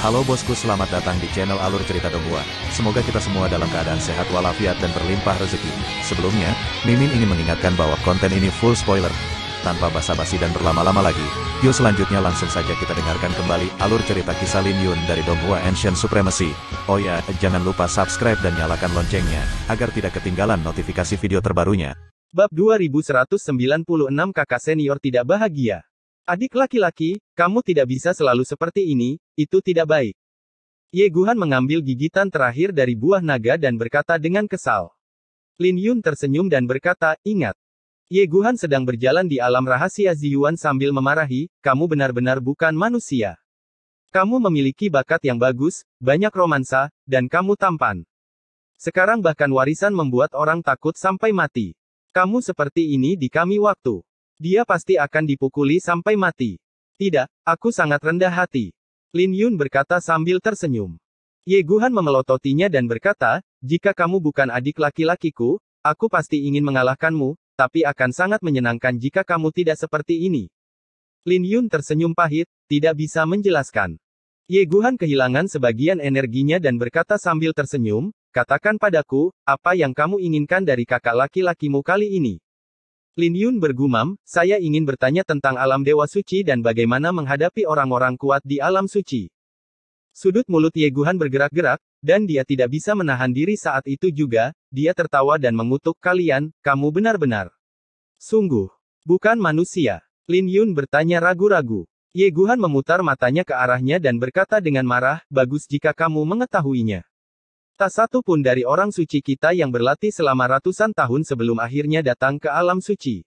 Halo bosku selamat datang di channel Alur Cerita Dongua. Semoga kita semua dalam keadaan sehat walafiat dan berlimpah rezeki. Sebelumnya, Mimin ingin mengingatkan bahwa konten ini full spoiler. Tanpa basa-basi dan berlama-lama lagi, yuk selanjutnya langsung saja kita dengarkan kembali alur cerita kisah Lin Yun dari Donghua Ancient Supremacy. Oh ya, jangan lupa subscribe dan nyalakan loncengnya, agar tidak ketinggalan notifikasi video terbarunya. Bab 2196 Kakak Senior Tidak Bahagia Adik laki-laki, kamu tidak bisa selalu seperti ini, itu tidak baik. Ye Guhan mengambil gigitan terakhir dari buah naga dan berkata dengan kesal. Lin Yun tersenyum dan berkata, ingat. Ye Guhan sedang berjalan di alam rahasia Ziyuan sambil memarahi, kamu benar-benar bukan manusia. Kamu memiliki bakat yang bagus, banyak romansa, dan kamu tampan. Sekarang bahkan warisan membuat orang takut sampai mati. Kamu seperti ini di kami waktu. Dia pasti akan dipukuli sampai mati. Tidak, aku sangat rendah hati. Lin Yun berkata sambil tersenyum. Ye Guhan memelototinya dan berkata, jika kamu bukan adik laki-lakiku, aku pasti ingin mengalahkanmu, tapi akan sangat menyenangkan jika kamu tidak seperti ini. Lin Yun tersenyum pahit, tidak bisa menjelaskan. Ye Guhan kehilangan sebagian energinya dan berkata sambil tersenyum, katakan padaku, apa yang kamu inginkan dari kakak laki-lakimu kali ini. Lin Yun bergumam, saya ingin bertanya tentang alam dewa suci dan bagaimana menghadapi orang-orang kuat di alam suci. Sudut mulut Ye Guhan bergerak-gerak, dan dia tidak bisa menahan diri saat itu juga, dia tertawa dan mengutuk kalian, kamu benar-benar. Sungguh, bukan manusia. Lin Yun bertanya ragu-ragu. Ye Guhan memutar matanya ke arahnya dan berkata dengan marah, bagus jika kamu mengetahuinya. Tak satu pun dari orang suci kita yang berlatih selama ratusan tahun sebelum akhirnya datang ke alam suci.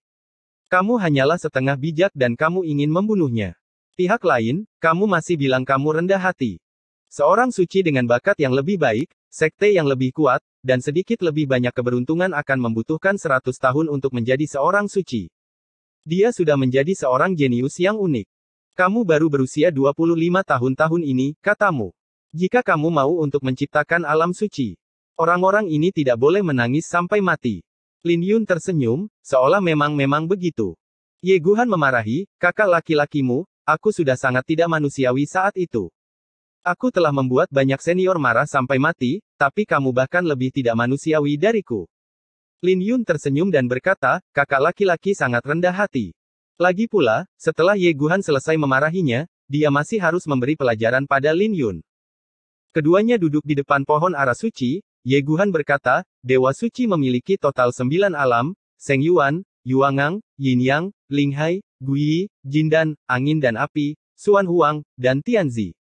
Kamu hanyalah setengah bijak dan kamu ingin membunuhnya. Pihak lain, kamu masih bilang kamu rendah hati. Seorang suci dengan bakat yang lebih baik, sekte yang lebih kuat, dan sedikit lebih banyak keberuntungan akan membutuhkan seratus tahun untuk menjadi seorang suci. Dia sudah menjadi seorang jenius yang unik. Kamu baru berusia 25 tahun tahun ini, katamu. Jika kamu mau untuk menciptakan alam suci, orang-orang ini tidak boleh menangis sampai mati. Lin Yun tersenyum, seolah memang-memang begitu. Ye Guhan memarahi, kakak laki-lakimu, aku sudah sangat tidak manusiawi saat itu. Aku telah membuat banyak senior marah sampai mati, tapi kamu bahkan lebih tidak manusiawi dariku. Lin Yun tersenyum dan berkata, kakak laki-laki sangat rendah hati. Lagi pula, setelah Ye Guhan selesai memarahinya, dia masih harus memberi pelajaran pada Lin Yun. Keduanya duduk di depan pohon arah suci, Yeguhan berkata, Dewa Suci memiliki total sembilan alam, Seng Yuan, Yuangang, Yin Yang, Ling Hai, Gui, Jindan, Angin dan Api, Suan Huang, dan Tianzi.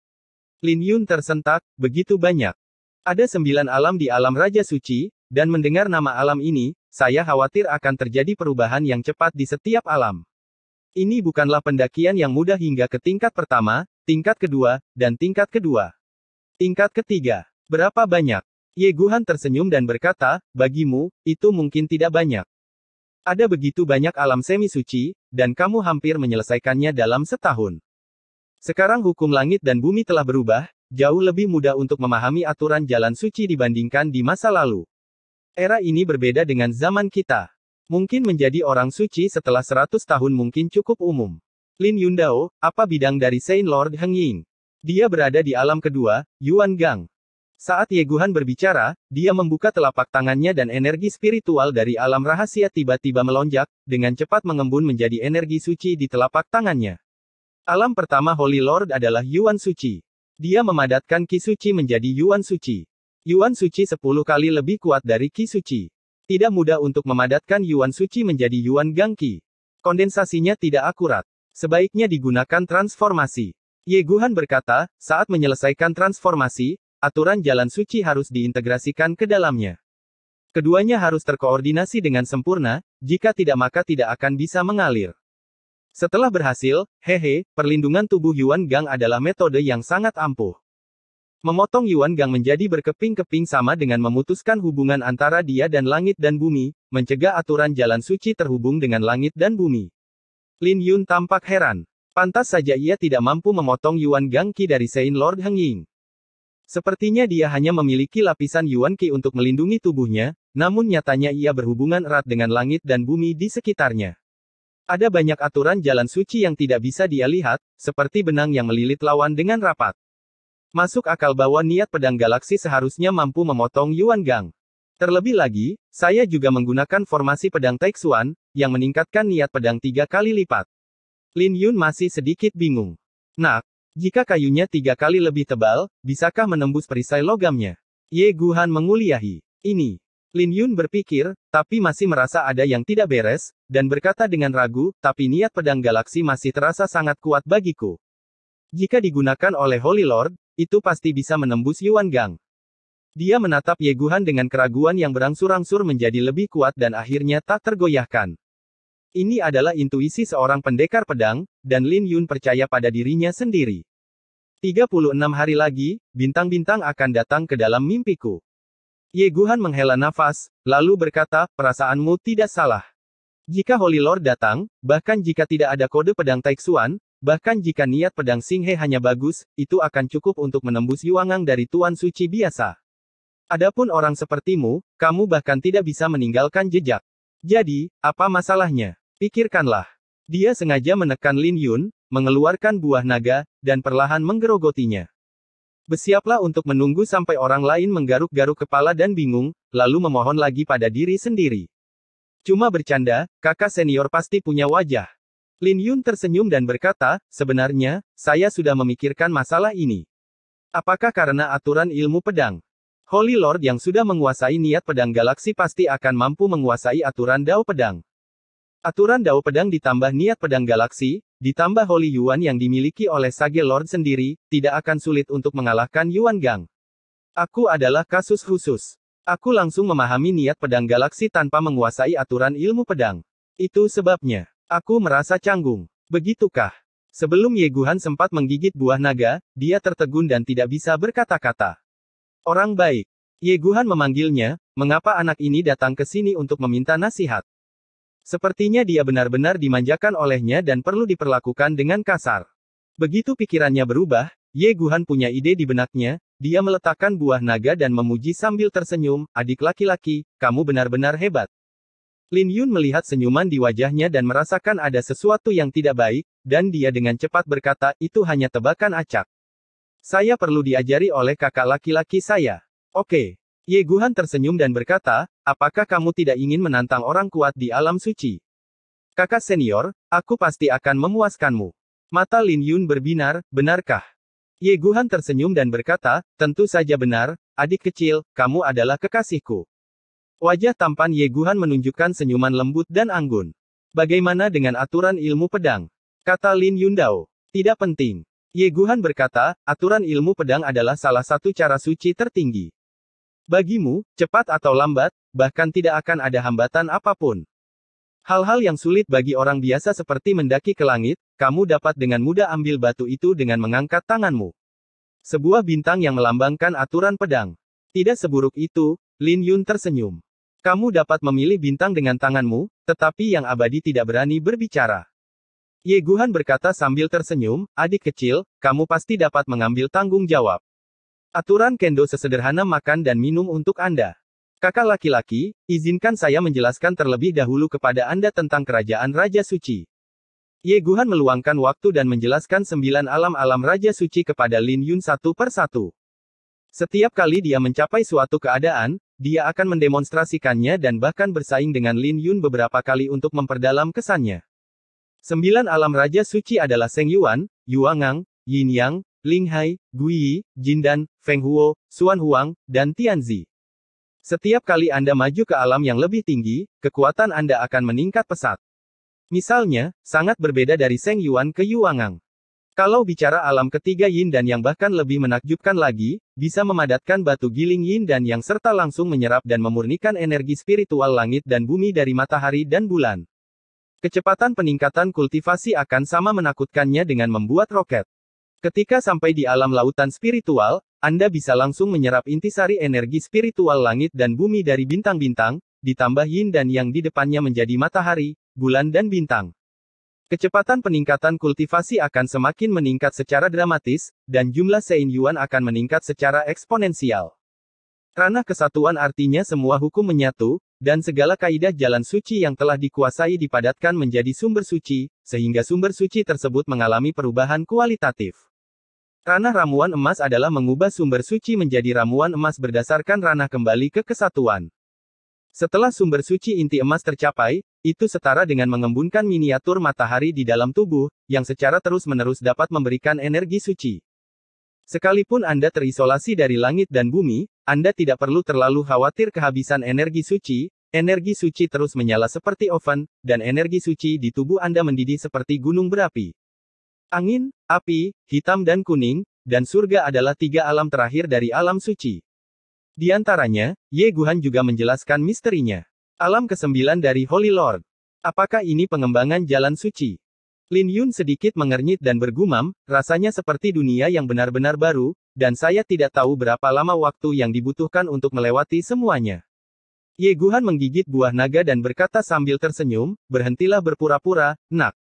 Lin Yun tersentak, begitu banyak. Ada sembilan alam di alam Raja Suci, dan mendengar nama alam ini, saya khawatir akan terjadi perubahan yang cepat di setiap alam. Ini bukanlah pendakian yang mudah hingga ke tingkat pertama, tingkat kedua, dan tingkat kedua. Tingkat ketiga. Berapa banyak? Ye Guhan tersenyum dan berkata, bagimu, itu mungkin tidak banyak. Ada begitu banyak alam semi suci, dan kamu hampir menyelesaikannya dalam setahun. Sekarang hukum langit dan bumi telah berubah, jauh lebih mudah untuk memahami aturan jalan suci dibandingkan di masa lalu. Era ini berbeda dengan zaman kita. Mungkin menjadi orang suci setelah 100 tahun mungkin cukup umum. Lin Yundao, apa bidang dari Saint Lord Heng Ying? Dia berada di alam kedua, Yuan Gang. Saat Yeguhan berbicara, dia membuka telapak tangannya dan energi spiritual dari alam rahasia tiba-tiba melonjak, dengan cepat mengembun menjadi energi suci di telapak tangannya. Alam pertama Holy Lord adalah Yuan Suci. Dia memadatkan Ki Suci menjadi Yuan Suci. Yuan Suci 10 kali lebih kuat dari Ki Suci. Tidak mudah untuk memadatkan Yuan Suci menjadi Yuan Gang Ki. Kondensasinya tidak akurat. Sebaiknya digunakan transformasi. Ye Guhan berkata, saat menyelesaikan transformasi, aturan jalan suci harus diintegrasikan ke dalamnya. Keduanya harus terkoordinasi dengan sempurna, jika tidak maka tidak akan bisa mengalir. Setelah berhasil, hehe, perlindungan tubuh Yuan Gang adalah metode yang sangat ampuh. Memotong Yuan Gang menjadi berkeping-keping sama dengan memutuskan hubungan antara dia dan langit dan bumi, mencegah aturan jalan suci terhubung dengan langit dan bumi. Lin Yun tampak heran. Pantas saja ia tidak mampu memotong Yuan Gangqi dari Sein Lord Hengying. Sepertinya dia hanya memiliki lapisan Yuan Qi untuk melindungi tubuhnya, namun nyatanya ia berhubungan erat dengan langit dan bumi di sekitarnya. Ada banyak aturan jalan suci yang tidak bisa dia lihat, seperti benang yang melilit lawan dengan rapat. Masuk akal bahwa niat pedang galaksi seharusnya mampu memotong Yuan Gang. Terlebih lagi, saya juga menggunakan formasi pedang Taixuan, yang meningkatkan niat pedang tiga kali lipat. Lin Yun masih sedikit bingung. Nak, jika kayunya tiga kali lebih tebal, bisakah menembus perisai logamnya? Ye Guhan menguliahi. Ini. Lin Yun berpikir, tapi masih merasa ada yang tidak beres, dan berkata dengan ragu, tapi niat pedang galaksi masih terasa sangat kuat bagiku. Jika digunakan oleh Holy Lord, itu pasti bisa menembus Yuan Gang. Dia menatap Ye Guhan dengan keraguan yang berangsur-angsur menjadi lebih kuat dan akhirnya tak tergoyahkan. Ini adalah intuisi seorang pendekar pedang, dan Lin Yun percaya pada dirinya sendiri. 36 hari lagi, bintang-bintang akan datang ke dalam mimpiku. Ye Guhan menghela nafas, lalu berkata, perasaanmu tidak salah. Jika Holy Lord datang, bahkan jika tidak ada kode pedang Taeksuan, bahkan jika niat pedang Singhe hanya bagus, itu akan cukup untuk menembus Yuangang dari Tuan Suci biasa. Adapun orang sepertimu, kamu bahkan tidak bisa meninggalkan jejak. Jadi, apa masalahnya? Pikirkanlah. Dia sengaja menekan Lin Yun, mengeluarkan buah naga, dan perlahan menggerogotinya. Bersiaplah untuk menunggu sampai orang lain menggaruk-garuk kepala dan bingung, lalu memohon lagi pada diri sendiri. Cuma bercanda, kakak senior pasti punya wajah. Lin Yun tersenyum dan berkata, sebenarnya, saya sudah memikirkan masalah ini. Apakah karena aturan ilmu pedang? Holy Lord yang sudah menguasai niat pedang galaksi pasti akan mampu menguasai aturan dao pedang. Aturan Dao Pedang ditambah niat pedang galaksi, ditambah Holy Yuan yang dimiliki oleh Sage Lord sendiri, tidak akan sulit untuk mengalahkan Yuan Gang. Aku adalah kasus khusus. Aku langsung memahami niat pedang galaksi tanpa menguasai aturan ilmu pedang. Itu sebabnya, aku merasa canggung. Begitukah? Sebelum Ye Guhan sempat menggigit buah naga, dia tertegun dan tidak bisa berkata-kata. Orang baik. Ye Guhan memanggilnya, mengapa anak ini datang ke sini untuk meminta nasihat? Sepertinya dia benar-benar dimanjakan olehnya dan perlu diperlakukan dengan kasar. Begitu pikirannya berubah, Ye Guhan punya ide di benaknya, dia meletakkan buah naga dan memuji sambil tersenyum, adik laki-laki, kamu benar-benar hebat. Lin Yun melihat senyuman di wajahnya dan merasakan ada sesuatu yang tidak baik, dan dia dengan cepat berkata, itu hanya tebakan acak. Saya perlu diajari oleh kakak laki-laki saya. Oke. Ye Guhan tersenyum dan berkata, Apakah kamu tidak ingin menantang orang kuat di alam suci? Kakak senior, aku pasti akan memuaskanmu. Mata Lin Yun berbinar, benarkah? Ye Guhan tersenyum dan berkata, tentu saja benar, adik kecil, kamu adalah kekasihku. Wajah tampan Ye Guhan menunjukkan senyuman lembut dan anggun. Bagaimana dengan aturan ilmu pedang? Kata Lin Yun Dao. Tidak penting. Ye Guhan berkata, aturan ilmu pedang adalah salah satu cara suci tertinggi. Bagimu, cepat atau lambat, bahkan tidak akan ada hambatan apapun. Hal-hal yang sulit bagi orang biasa seperti mendaki ke langit, kamu dapat dengan mudah ambil batu itu dengan mengangkat tanganmu. Sebuah bintang yang melambangkan aturan pedang. Tidak seburuk itu, Lin Yun tersenyum. Kamu dapat memilih bintang dengan tanganmu, tetapi yang abadi tidak berani berbicara. Ye Guhan berkata sambil tersenyum, adik kecil, kamu pasti dapat mengambil tanggung jawab. Aturan kendo sesederhana makan dan minum untuk Anda. Kakak laki-laki, izinkan saya menjelaskan terlebih dahulu kepada Anda tentang kerajaan Raja Suci. Ye Guhan meluangkan waktu dan menjelaskan sembilan alam-alam Raja Suci kepada Lin Yun satu per satu. Setiap kali dia mencapai suatu keadaan, dia akan mendemonstrasikannya dan bahkan bersaing dengan Lin Yun beberapa kali untuk memperdalam kesannya. Sembilan alam Raja Suci adalah Seng Yuan, Yuangang, Yin Yang, Ling Hai, Gui Yi, Jin Dan, Feng Huo, Xuan Huang, dan Tianzi. Setiap kali Anda maju ke alam yang lebih tinggi, kekuatan Anda akan meningkat pesat. Misalnya, sangat berbeda dari Seng Yuan ke Yuangang. Kalau bicara alam ketiga Yin dan Yang bahkan lebih menakjubkan lagi, bisa memadatkan batu giling Yin dan Yang serta langsung menyerap dan memurnikan energi spiritual langit dan bumi dari matahari dan bulan. Kecepatan peningkatan kultivasi akan sama menakutkannya dengan membuat roket. Ketika sampai di alam lautan spiritual, anda bisa langsung menyerap intisari energi spiritual langit dan bumi dari bintang-bintang, ditambah yin dan yang di depannya menjadi matahari, bulan dan bintang. Kecepatan peningkatan kultivasi akan semakin meningkat secara dramatis, dan jumlah sein yuan akan meningkat secara eksponensial. Ranah kesatuan artinya semua hukum menyatu, dan segala kaidah jalan suci yang telah dikuasai dipadatkan menjadi sumber suci, sehingga sumber suci tersebut mengalami perubahan kualitatif. Ranah ramuan emas adalah mengubah sumber suci menjadi ramuan emas berdasarkan ranah kembali ke kesatuan. Setelah sumber suci inti emas tercapai, itu setara dengan mengembunkan miniatur matahari di dalam tubuh, yang secara terus-menerus dapat memberikan energi suci. Sekalipun Anda terisolasi dari langit dan bumi, Anda tidak perlu terlalu khawatir kehabisan energi suci, energi suci terus menyala seperti oven, dan energi suci di tubuh Anda mendidih seperti gunung berapi. Angin, api, hitam dan kuning, dan surga adalah tiga alam terakhir dari alam suci. Di antaranya, Ye Guhan juga menjelaskan misterinya. Alam kesembilan dari Holy Lord. Apakah ini pengembangan jalan suci? Lin Yun sedikit mengernyit dan bergumam, rasanya seperti dunia yang benar-benar baru, dan saya tidak tahu berapa lama waktu yang dibutuhkan untuk melewati semuanya. Ye Guhan menggigit buah naga dan berkata sambil tersenyum, berhentilah berpura-pura, nak.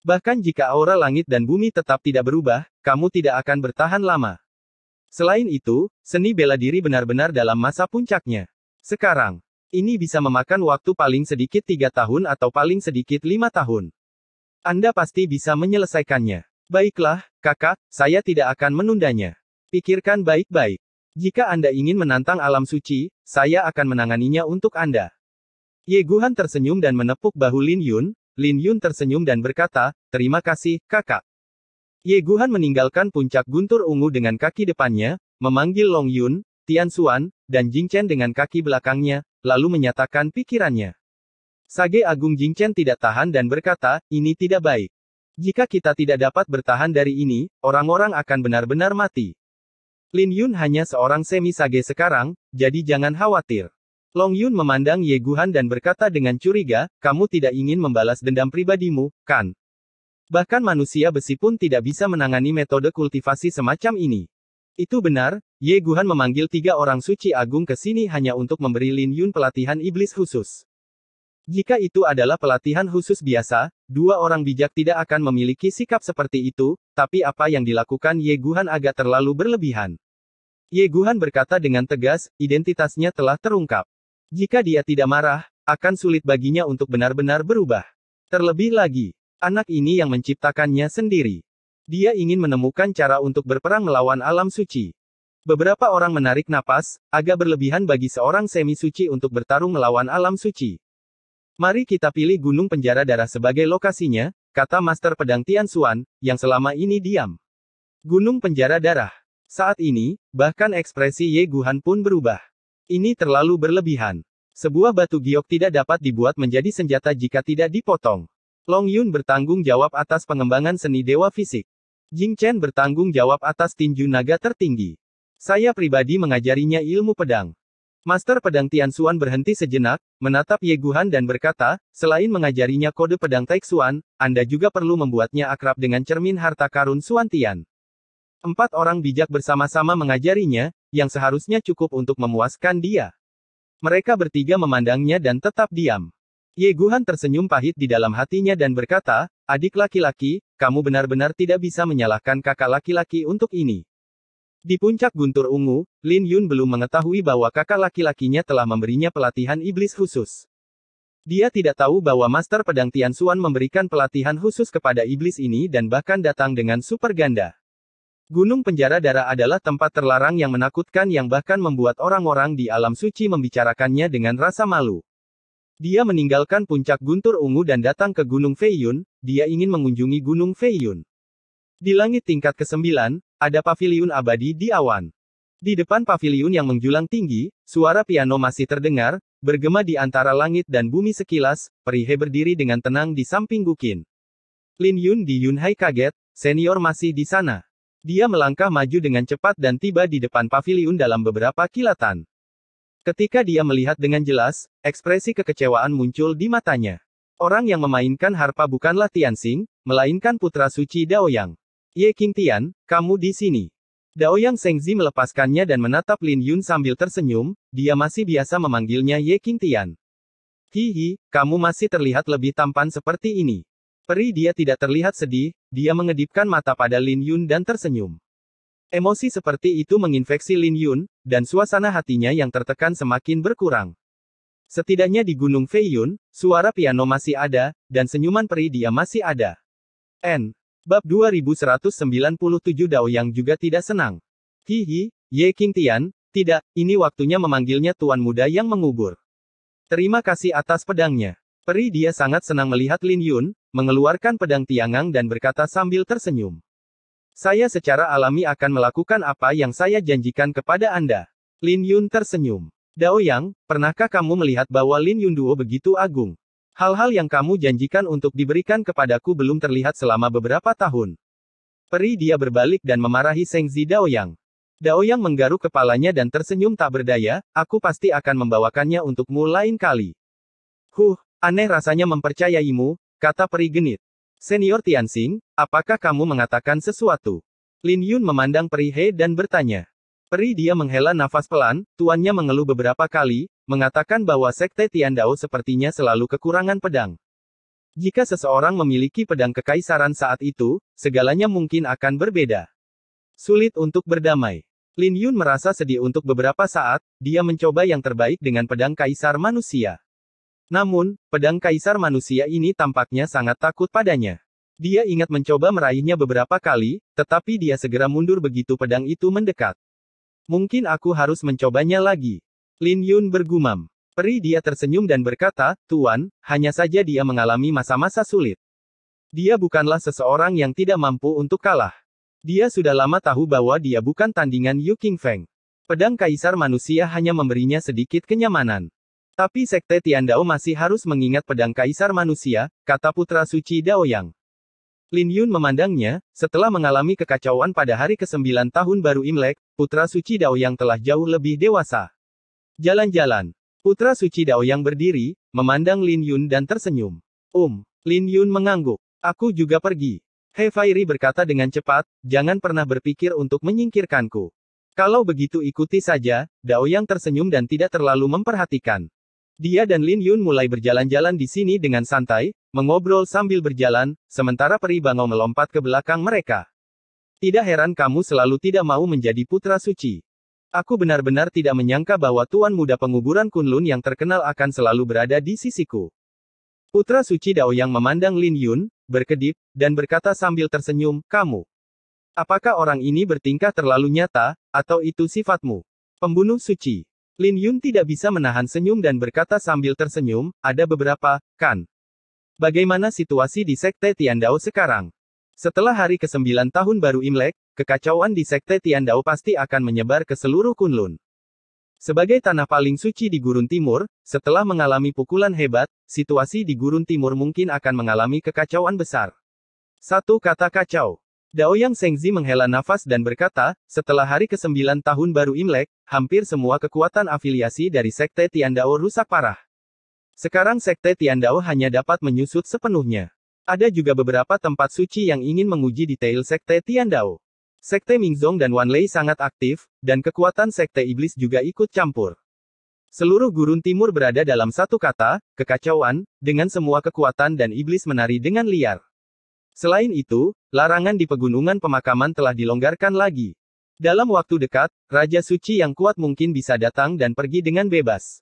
Bahkan jika aura langit dan bumi tetap tidak berubah, kamu tidak akan bertahan lama. Selain itu, seni bela diri benar-benar dalam masa puncaknya. Sekarang, ini bisa memakan waktu paling sedikit tiga tahun atau paling sedikit lima tahun. Anda pasti bisa menyelesaikannya. Baiklah, kakak, saya tidak akan menundanya. Pikirkan baik-baik. Jika Anda ingin menantang alam suci, saya akan menanganinya untuk Anda. Yeguhan tersenyum dan menepuk bahu Lin Yun, Lin Yun tersenyum dan berkata, terima kasih, kakak. Ye Guhan meninggalkan puncak guntur ungu dengan kaki depannya, memanggil Long Yun, Tian Xuan, dan Jing Chen dengan kaki belakangnya, lalu menyatakan pikirannya. Sage Agung Jing Chen tidak tahan dan berkata, ini tidak baik. Jika kita tidak dapat bertahan dari ini, orang-orang akan benar-benar mati. Lin Yun hanya seorang semi sage sekarang, jadi jangan khawatir. Long Yun memandang Ye Guhan dan berkata dengan curiga, kamu tidak ingin membalas dendam pribadimu, kan? Bahkan manusia besi pun tidak bisa menangani metode kultivasi semacam ini. Itu benar, Ye Guhan memanggil tiga orang suci agung ke sini hanya untuk memberi Lin Yun pelatihan iblis khusus. Jika itu adalah pelatihan khusus biasa, dua orang bijak tidak akan memiliki sikap seperti itu, tapi apa yang dilakukan Ye Guhan agak terlalu berlebihan. Ye Guhan berkata dengan tegas, identitasnya telah terungkap. Jika dia tidak marah, akan sulit baginya untuk benar-benar berubah. Terlebih lagi, anak ini yang menciptakannya sendiri. Dia ingin menemukan cara untuk berperang melawan alam suci. Beberapa orang menarik napas, agak berlebihan bagi seorang semi-suci untuk bertarung melawan alam suci. Mari kita pilih gunung penjara darah sebagai lokasinya, kata Master Pedang Tian Xuan, yang selama ini diam. Gunung penjara darah. Saat ini, bahkan ekspresi Ye Guhan pun berubah. Ini terlalu berlebihan. Sebuah batu giok tidak dapat dibuat menjadi senjata jika tidak dipotong. Long Yun bertanggung jawab atas pengembangan seni dewa fisik. Jing Chen bertanggung jawab atas tinju naga tertinggi. Saya pribadi mengajarinya ilmu pedang. Master pedang Tian Xuan berhenti sejenak, menatap Ye Guhan dan berkata, selain mengajarinya kode pedang Xuan, Anda juga perlu membuatnya akrab dengan cermin harta karun Xuan Tian. Empat orang bijak bersama-sama mengajarinya, yang seharusnya cukup untuk memuaskan dia. Mereka bertiga memandangnya dan tetap diam. Ye Guhan tersenyum pahit di dalam hatinya dan berkata, adik laki-laki, kamu benar-benar tidak bisa menyalahkan kakak laki-laki untuk ini. Di puncak guntur ungu, Lin Yun belum mengetahui bahwa kakak laki-lakinya telah memberinya pelatihan iblis khusus. Dia tidak tahu bahwa Master Pedang Tian Xuan memberikan pelatihan khusus kepada iblis ini dan bahkan datang dengan super ganda. Gunung Penjara Darah adalah tempat terlarang yang menakutkan yang bahkan membuat orang-orang di alam suci membicarakannya dengan rasa malu. Dia meninggalkan puncak Guntur Ungu dan datang ke Gunung Feiyun, dia ingin mengunjungi Gunung Feiyun. Di langit tingkat ke-9, ada pavilion abadi di awan. Di depan pavilion yang menjulang tinggi, suara piano masih terdengar, bergema di antara langit dan bumi sekilas, Perihe berdiri dengan tenang di samping Gukin. Lin Yun di Yunhai kaget, senior masih di sana. Dia melangkah maju dengan cepat dan tiba di depan paviliun dalam beberapa kilatan. Ketika dia melihat dengan jelas, ekspresi kekecewaan muncul di matanya. Orang yang memainkan harpa bukanlah Tianxing, melainkan putra suci Daoyang. Ye Qingtian, kamu di sini. Daoyang Sengzi melepaskannya dan menatap Lin Yun sambil tersenyum, dia masih biasa memanggilnya Ye Qingtian. Hihi, kamu masih terlihat lebih tampan seperti ini. Peri dia tidak terlihat sedih, dia mengedipkan mata pada Lin Yun dan tersenyum. Emosi seperti itu menginfeksi Lin Yun, dan suasana hatinya yang tertekan semakin berkurang. Setidaknya di Gunung Fei Yun, suara piano masih ada, dan senyuman peri dia masih ada. N. Bab 2197 Dao yang juga tidak senang. Hihi, Ye King Tian, tidak, ini waktunya memanggilnya tuan muda yang mengubur. Terima kasih atas pedangnya. Peri dia sangat senang melihat Lin Yun, mengeluarkan pedang Tiangang dan berkata sambil tersenyum. Saya secara alami akan melakukan apa yang saya janjikan kepada Anda. Lin Yun tersenyum. Dao Yang, pernahkah kamu melihat bahwa Lin Yun Duo begitu agung? Hal-hal yang kamu janjikan untuk diberikan kepadaku belum terlihat selama beberapa tahun. Peri dia berbalik dan memarahi Seng Zi Dao Yang menggaruk kepalanya dan tersenyum tak berdaya, aku pasti akan membawakannya untukmu lain kali. Huh, Aneh rasanya mempercayaimu, kata peri genit. Senior Tianxing, apakah kamu mengatakan sesuatu? Lin Yun memandang peri He dan bertanya. Peri dia menghela nafas pelan, tuannya mengeluh beberapa kali, mengatakan bahwa sekte Tian Dao sepertinya selalu kekurangan pedang. Jika seseorang memiliki pedang kekaisaran saat itu, segalanya mungkin akan berbeda. Sulit untuk berdamai. Lin Yun merasa sedih untuk beberapa saat, dia mencoba yang terbaik dengan pedang kaisar manusia. Namun, pedang kaisar manusia ini tampaknya sangat takut padanya. Dia ingat mencoba meraihnya beberapa kali, tetapi dia segera mundur begitu pedang itu mendekat. Mungkin aku harus mencobanya lagi. Lin Yun bergumam. Peri dia tersenyum dan berkata, Tuan, hanya saja dia mengalami masa-masa sulit. Dia bukanlah seseorang yang tidak mampu untuk kalah. Dia sudah lama tahu bahwa dia bukan tandingan Yu King Feng. Pedang kaisar manusia hanya memberinya sedikit kenyamanan. Tapi sekte Tian Dao masih harus mengingat pedang kaisar manusia, kata putra suci Dao Yang. Lin Yun memandangnya, setelah mengalami kekacauan pada hari ke-9 tahun baru Imlek, putra suci Dao Yang telah jauh lebih dewasa. Jalan-jalan. Putra suci Dao Yang berdiri, memandang Lin Yun dan tersenyum. Um. Lin Yun mengangguk. Aku juga pergi. He Fairi berkata dengan cepat, jangan pernah berpikir untuk menyingkirkanku. Kalau begitu ikuti saja, Dao Yang tersenyum dan tidak terlalu memperhatikan. Dia dan Lin Yun mulai berjalan-jalan di sini dengan santai, mengobrol sambil berjalan, sementara peri bangau melompat ke belakang mereka. Tidak heran kamu selalu tidak mau menjadi putra suci. Aku benar-benar tidak menyangka bahwa tuan muda penguburan Kunlun yang terkenal akan selalu berada di sisiku. Putra suci Dao yang memandang Lin Yun, berkedip, dan berkata sambil tersenyum, kamu. Apakah orang ini bertingkah terlalu nyata, atau itu sifatmu? Pembunuh suci. Lin Yun tidak bisa menahan senyum dan berkata sambil tersenyum, ada beberapa, kan? Bagaimana situasi di Sekte Tiandao sekarang? Setelah hari ke-9 tahun baru Imlek, kekacauan di Sekte Tiandao pasti akan menyebar ke seluruh Kunlun. Sebagai tanah paling suci di Gurun Timur, setelah mengalami pukulan hebat, situasi di Gurun Timur mungkin akan mengalami kekacauan besar. Satu kata kacau. Daoyang Sengzi menghela nafas dan berkata, setelah hari ke-9 tahun baru Imlek, hampir semua kekuatan afiliasi dari Sekte Tiandao rusak parah. Sekarang Sekte Tiandao hanya dapat menyusut sepenuhnya. Ada juga beberapa tempat suci yang ingin menguji detail Sekte Tiandao. Sekte Mingzong dan Wanlei sangat aktif, dan kekuatan Sekte Iblis juga ikut campur. Seluruh gurun timur berada dalam satu kata, kekacauan, dengan semua kekuatan dan iblis menari dengan liar. Selain itu, larangan di pegunungan pemakaman telah dilonggarkan lagi. Dalam waktu dekat, Raja Suci yang kuat mungkin bisa datang dan pergi dengan bebas.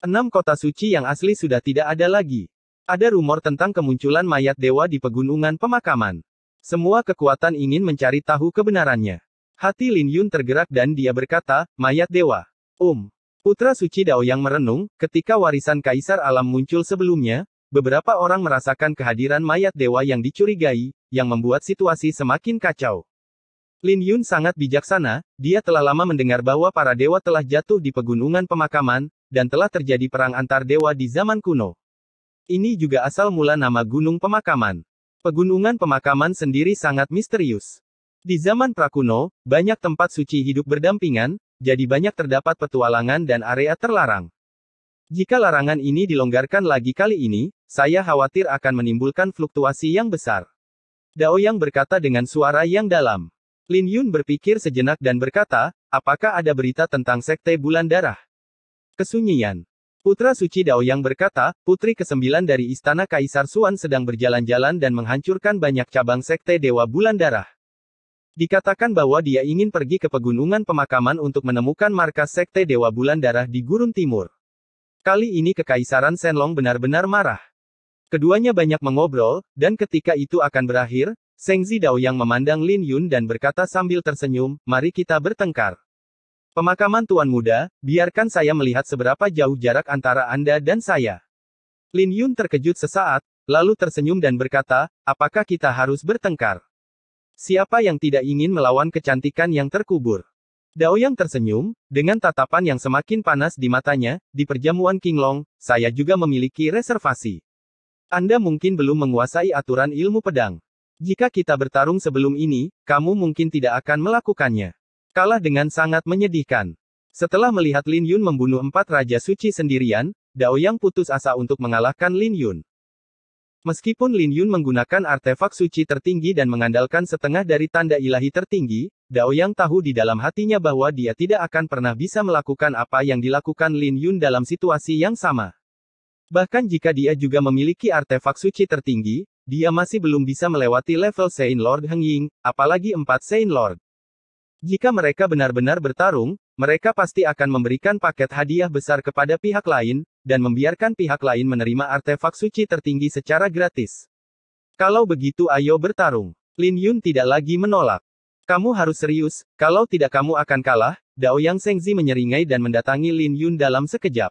Enam kota suci yang asli sudah tidak ada lagi. Ada rumor tentang kemunculan mayat dewa di pegunungan pemakaman. Semua kekuatan ingin mencari tahu kebenarannya. Hati Lin Yun tergerak dan dia berkata, mayat dewa. Um. Putra suci Dao yang merenung, ketika warisan kaisar alam muncul sebelumnya, Beberapa orang merasakan kehadiran mayat dewa yang dicurigai, yang membuat situasi semakin kacau. Lin Yun sangat bijaksana, dia telah lama mendengar bahwa para dewa telah jatuh di pegunungan pemakaman, dan telah terjadi perang antar dewa di zaman kuno. Ini juga asal mula nama gunung pemakaman. Pegunungan pemakaman sendiri sangat misterius. Di zaman prakuno, banyak tempat suci hidup berdampingan, jadi banyak terdapat petualangan dan area terlarang. Jika larangan ini dilonggarkan lagi kali ini, saya khawatir akan menimbulkan fluktuasi yang besar. Dao Yang berkata dengan suara yang dalam. Lin Yun berpikir sejenak dan berkata, apakah ada berita tentang Sekte Bulan Darah? Kesunyian. Putra Suci Dao Yang berkata, putri kesembilan dari Istana Kaisar Suan sedang berjalan-jalan dan menghancurkan banyak cabang Sekte Dewa Bulan Darah. Dikatakan bahwa dia ingin pergi ke pegunungan pemakaman untuk menemukan markas sekte Dewa Bulan Darah di Gurun Timur. Kali ini Kekaisaran Senlong benar-benar marah. Keduanya banyak mengobrol, dan ketika itu akan berakhir, Seng Zidao yang memandang Lin Yun dan berkata sambil tersenyum, mari kita bertengkar. Pemakaman Tuan Muda, biarkan saya melihat seberapa jauh jarak antara Anda dan saya. Lin Yun terkejut sesaat, lalu tersenyum dan berkata, apakah kita harus bertengkar? Siapa yang tidak ingin melawan kecantikan yang terkubur? Dao yang tersenyum, dengan tatapan yang semakin panas di matanya, di perjamuan King Long, saya juga memiliki reservasi. Anda mungkin belum menguasai aturan ilmu pedang. Jika kita bertarung sebelum ini, kamu mungkin tidak akan melakukannya. Kalah dengan sangat menyedihkan. Setelah melihat Lin Yun membunuh empat raja suci sendirian, Dao Yang putus asa untuk mengalahkan Lin Yun. Meskipun Lin Yun menggunakan artefak suci tertinggi dan mengandalkan setengah dari tanda ilahi tertinggi, Dao Yang tahu di dalam hatinya bahwa dia tidak akan pernah bisa melakukan apa yang dilakukan Lin Yun dalam situasi yang sama. Bahkan jika dia juga memiliki artefak suci tertinggi, dia masih belum bisa melewati level Saint Lord Heng Ying, apalagi empat Saint Lord. Jika mereka benar-benar bertarung, mereka pasti akan memberikan paket hadiah besar kepada pihak lain, dan membiarkan pihak lain menerima artefak suci tertinggi secara gratis. Kalau begitu ayo bertarung. Lin Yun tidak lagi menolak. Kamu harus serius, kalau tidak kamu akan kalah, Dao Yang Sengzi menyeringai dan mendatangi Lin Yun dalam sekejap.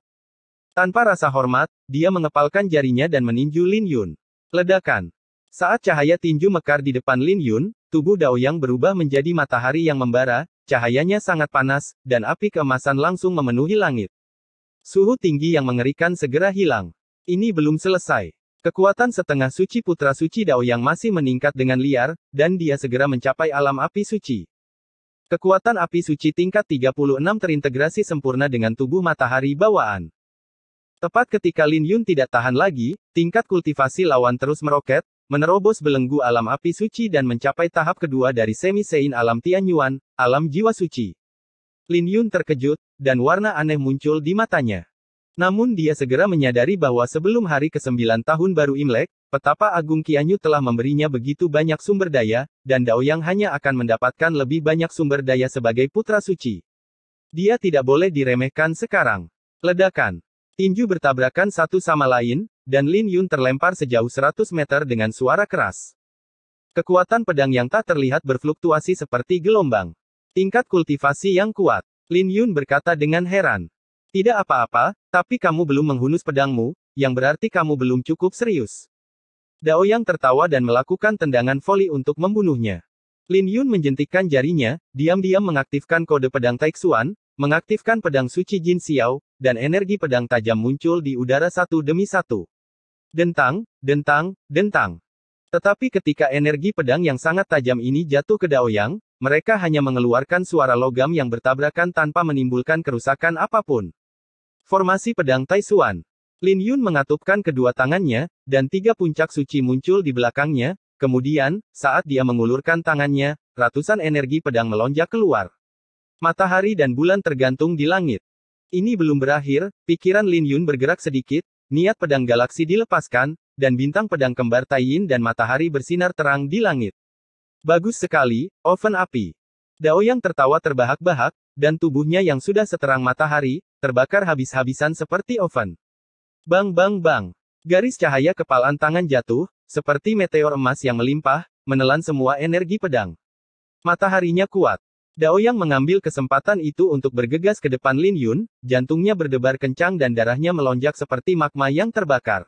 Tanpa rasa hormat, dia mengepalkan jarinya dan meninju Lin Yun. Ledakan. Saat cahaya tinju mekar di depan Lin Yun, tubuh Dao Yang berubah menjadi matahari yang membara, cahayanya sangat panas, dan api keemasan langsung memenuhi langit. Suhu tinggi yang mengerikan segera hilang. Ini belum selesai. Kekuatan setengah suci putra suci Dao Yang masih meningkat dengan liar, dan dia segera mencapai alam api suci. Kekuatan api suci tingkat 36 terintegrasi sempurna dengan tubuh matahari bawaan. Tepat ketika Lin Yun tidak tahan lagi, tingkat kultivasi lawan terus meroket, menerobos belenggu alam api suci dan mencapai tahap kedua dari semi sein alam Tianyuan, alam jiwa suci. Lin Yun terkejut, dan warna aneh muncul di matanya. Namun dia segera menyadari bahwa sebelum hari ke-9 tahun baru Imlek, petapa Agung Kianyu telah memberinya begitu banyak sumber daya, dan Daoyang hanya akan mendapatkan lebih banyak sumber daya sebagai putra suci. Dia tidak boleh diremehkan sekarang. Ledakan. Tinju bertabrakan satu sama lain, dan Lin Yun terlempar sejauh 100 meter dengan suara keras. Kekuatan pedang yang tak terlihat berfluktuasi seperti gelombang. Tingkat kultivasi yang kuat. Lin Yun berkata dengan heran. Tidak apa-apa, tapi kamu belum menghunus pedangmu, yang berarti kamu belum cukup serius. Dao Yang tertawa dan melakukan tendangan voli untuk membunuhnya. Lin Yun menjentikkan jarinya, diam-diam mengaktifkan kode pedang Taeksuan, Mengaktifkan pedang suci Jin Xiao, dan energi pedang tajam muncul di udara satu demi satu. Dentang, dentang, dentang. Tetapi ketika energi pedang yang sangat tajam ini jatuh ke Daoyang, mereka hanya mengeluarkan suara logam yang bertabrakan tanpa menimbulkan kerusakan apapun. Formasi pedang Taisuan. Lin Yun mengatupkan kedua tangannya, dan tiga puncak suci muncul di belakangnya, kemudian, saat dia mengulurkan tangannya, ratusan energi pedang melonjak keluar. Matahari dan bulan tergantung di langit. Ini belum berakhir, pikiran Lin Yun bergerak sedikit, niat pedang galaksi dilepaskan, dan bintang pedang kembar Tai Yin dan matahari bersinar terang di langit. Bagus sekali, oven api. Dao yang tertawa terbahak-bahak, dan tubuhnya yang sudah seterang matahari, terbakar habis-habisan seperti oven. Bang bang bang. Garis cahaya kepalan tangan jatuh, seperti meteor emas yang melimpah, menelan semua energi pedang. Mataharinya kuat. Yang mengambil kesempatan itu untuk bergegas ke depan Lin Yun, jantungnya berdebar kencang dan darahnya melonjak seperti magma yang terbakar.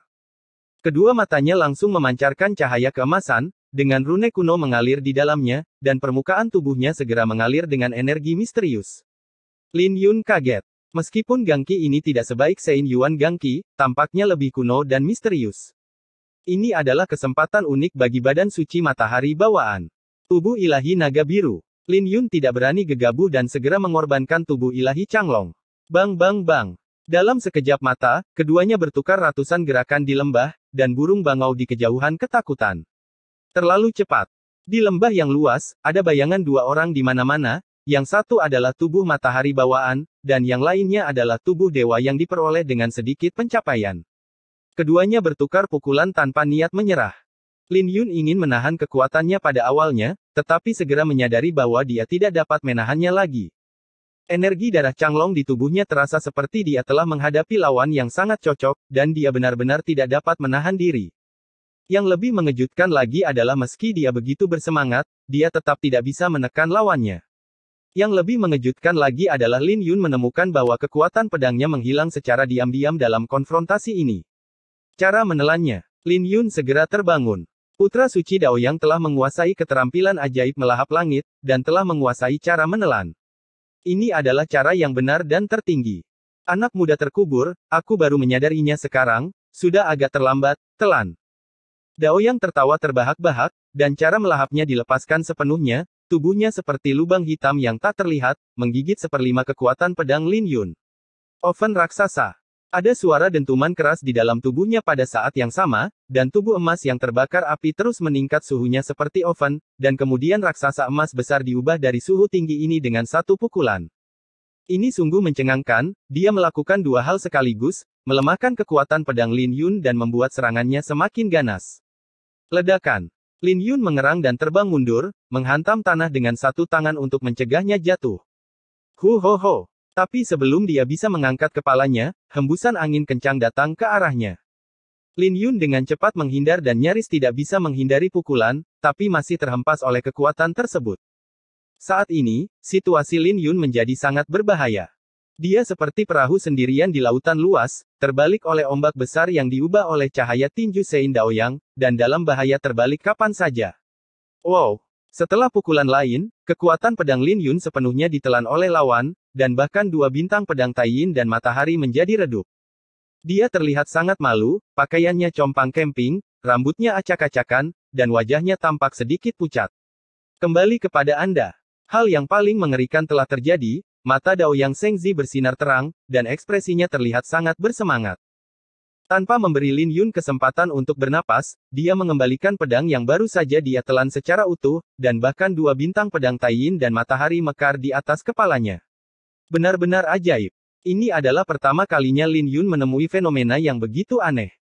Kedua matanya langsung memancarkan cahaya keemasan, dengan rune kuno mengalir di dalamnya, dan permukaan tubuhnya segera mengalir dengan energi misterius. Lin Yun kaget. Meskipun Gangki ini tidak sebaik Sein Yuan Gangki, tampaknya lebih kuno dan misterius. Ini adalah kesempatan unik bagi badan suci matahari bawaan. Tubuh ilahi naga biru. Lin Yun tidak berani gegabah dan segera mengorbankan tubuh ilahi Changlong. Bang bang bang. Dalam sekejap mata, keduanya bertukar ratusan gerakan di lembah, dan burung bangau di kejauhan ketakutan. Terlalu cepat. Di lembah yang luas, ada bayangan dua orang di mana-mana, yang satu adalah tubuh matahari bawaan, dan yang lainnya adalah tubuh dewa yang diperoleh dengan sedikit pencapaian. Keduanya bertukar pukulan tanpa niat menyerah. Lin Yun ingin menahan kekuatannya pada awalnya, tetapi segera menyadari bahwa dia tidak dapat menahannya lagi. Energi darah Changlong di tubuhnya terasa seperti dia telah menghadapi lawan yang sangat cocok, dan dia benar-benar tidak dapat menahan diri. Yang lebih mengejutkan lagi adalah meski dia begitu bersemangat, dia tetap tidak bisa menekan lawannya. Yang lebih mengejutkan lagi adalah Lin Yun menemukan bahwa kekuatan pedangnya menghilang secara diam-diam dalam konfrontasi ini. Cara menelannya, Lin Yun segera terbangun. Putra Suci Daoyang telah menguasai keterampilan ajaib melahap langit, dan telah menguasai cara menelan. Ini adalah cara yang benar dan tertinggi. Anak muda terkubur, aku baru menyadarinya sekarang, sudah agak terlambat, telan. Daoyang tertawa terbahak-bahak, dan cara melahapnya dilepaskan sepenuhnya, tubuhnya seperti lubang hitam yang tak terlihat, menggigit seperlima kekuatan pedang Lin Yun. Oven raksasa. Ada suara dentuman keras di dalam tubuhnya pada saat yang sama, dan tubuh emas yang terbakar api terus meningkat suhunya seperti oven, dan kemudian raksasa emas besar diubah dari suhu tinggi ini dengan satu pukulan. Ini sungguh mencengangkan, dia melakukan dua hal sekaligus, melemahkan kekuatan pedang Lin Yun dan membuat serangannya semakin ganas. Ledakan. Lin Yun mengerang dan terbang mundur, menghantam tanah dengan satu tangan untuk mencegahnya jatuh. Hu ho ho. Tapi sebelum dia bisa mengangkat kepalanya, hembusan angin kencang datang ke arahnya. Lin Yun dengan cepat menghindar dan nyaris tidak bisa menghindari pukulan, tapi masih terhempas oleh kekuatan tersebut. Saat ini, situasi Lin Yun menjadi sangat berbahaya. Dia seperti perahu sendirian di lautan luas, terbalik oleh ombak besar yang diubah oleh cahaya tinju Sein Daoyang, dan dalam bahaya terbalik kapan saja. Wow, setelah pukulan lain, kekuatan pedang Lin Yun sepenuhnya ditelan oleh lawan, dan bahkan dua bintang pedang Tai Yin dan matahari menjadi redup. Dia terlihat sangat malu, pakaiannya compang kemping, rambutnya acak-acakan, dan wajahnya tampak sedikit pucat. Kembali kepada Anda. Hal yang paling mengerikan telah terjadi, mata Dao Yang Sengzi bersinar terang, dan ekspresinya terlihat sangat bersemangat. Tanpa memberi Lin Yun kesempatan untuk bernapas, dia mengembalikan pedang yang baru saja dia telan secara utuh, dan bahkan dua bintang pedang Taiyin dan matahari mekar di atas kepalanya. Benar-benar ajaib. Ini adalah pertama kalinya Lin Yun menemui fenomena yang begitu aneh.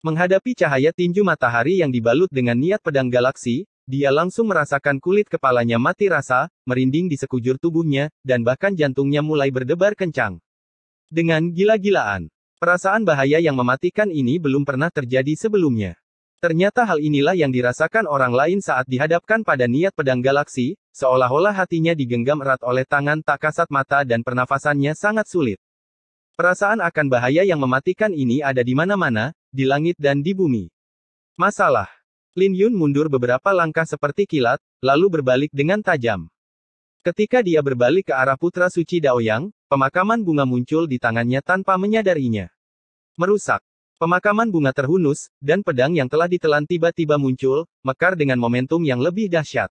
Menghadapi cahaya tinju matahari yang dibalut dengan niat pedang galaksi, dia langsung merasakan kulit kepalanya mati rasa, merinding di sekujur tubuhnya, dan bahkan jantungnya mulai berdebar kencang. Dengan gila-gilaan, Perasaan bahaya yang mematikan ini belum pernah terjadi sebelumnya. Ternyata hal inilah yang dirasakan orang lain saat dihadapkan pada niat pedang galaksi, seolah-olah hatinya digenggam erat oleh tangan tak kasat mata dan pernafasannya sangat sulit. Perasaan akan bahaya yang mematikan ini ada di mana-mana, di langit dan di bumi. Masalah. Lin Yun mundur beberapa langkah seperti kilat, lalu berbalik dengan tajam. Ketika dia berbalik ke arah putra suci Daoyang, Pemakaman bunga muncul di tangannya tanpa menyadarinya. Merusak. Pemakaman bunga terhunus, dan pedang yang telah ditelan tiba-tiba muncul, mekar dengan momentum yang lebih dahsyat.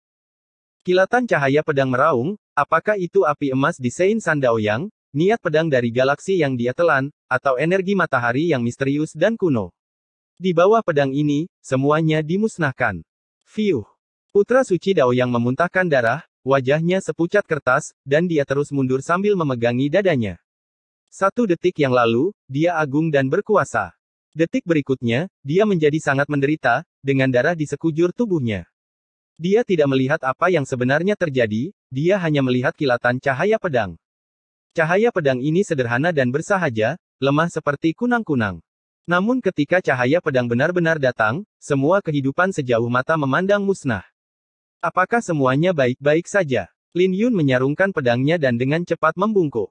Kilatan cahaya pedang meraung, apakah itu api emas di Sein Sandaoyang, niat pedang dari galaksi yang dia telan, atau energi matahari yang misterius dan kuno. Di bawah pedang ini, semuanya dimusnahkan. Fiuh. Putra suci Daoyang memuntahkan darah, Wajahnya sepucat kertas, dan dia terus mundur sambil memegangi dadanya. Satu detik yang lalu, dia agung dan berkuasa. Detik berikutnya, dia menjadi sangat menderita, dengan darah di sekujur tubuhnya. Dia tidak melihat apa yang sebenarnya terjadi, dia hanya melihat kilatan cahaya pedang. Cahaya pedang ini sederhana dan bersahaja, lemah seperti kunang-kunang. Namun ketika cahaya pedang benar-benar datang, semua kehidupan sejauh mata memandang musnah. Apakah semuanya baik-baik saja? Lin Yun menyarungkan pedangnya dan dengan cepat membungkuk.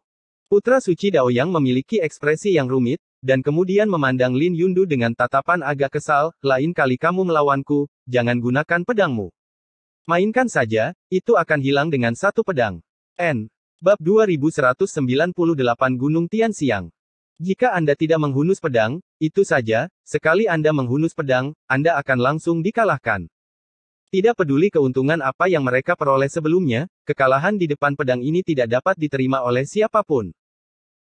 Putra Suci Dao Yang memiliki ekspresi yang rumit, dan kemudian memandang Lin Yundu dengan tatapan agak kesal, lain kali kamu melawanku, jangan gunakan pedangmu. Mainkan saja, itu akan hilang dengan satu pedang. N. Bab 2198 Gunung Tianxiang. Jika Anda tidak menghunus pedang, itu saja, sekali Anda menghunus pedang, Anda akan langsung dikalahkan. Tidak peduli keuntungan apa yang mereka peroleh sebelumnya, kekalahan di depan pedang ini tidak dapat diterima oleh siapapun.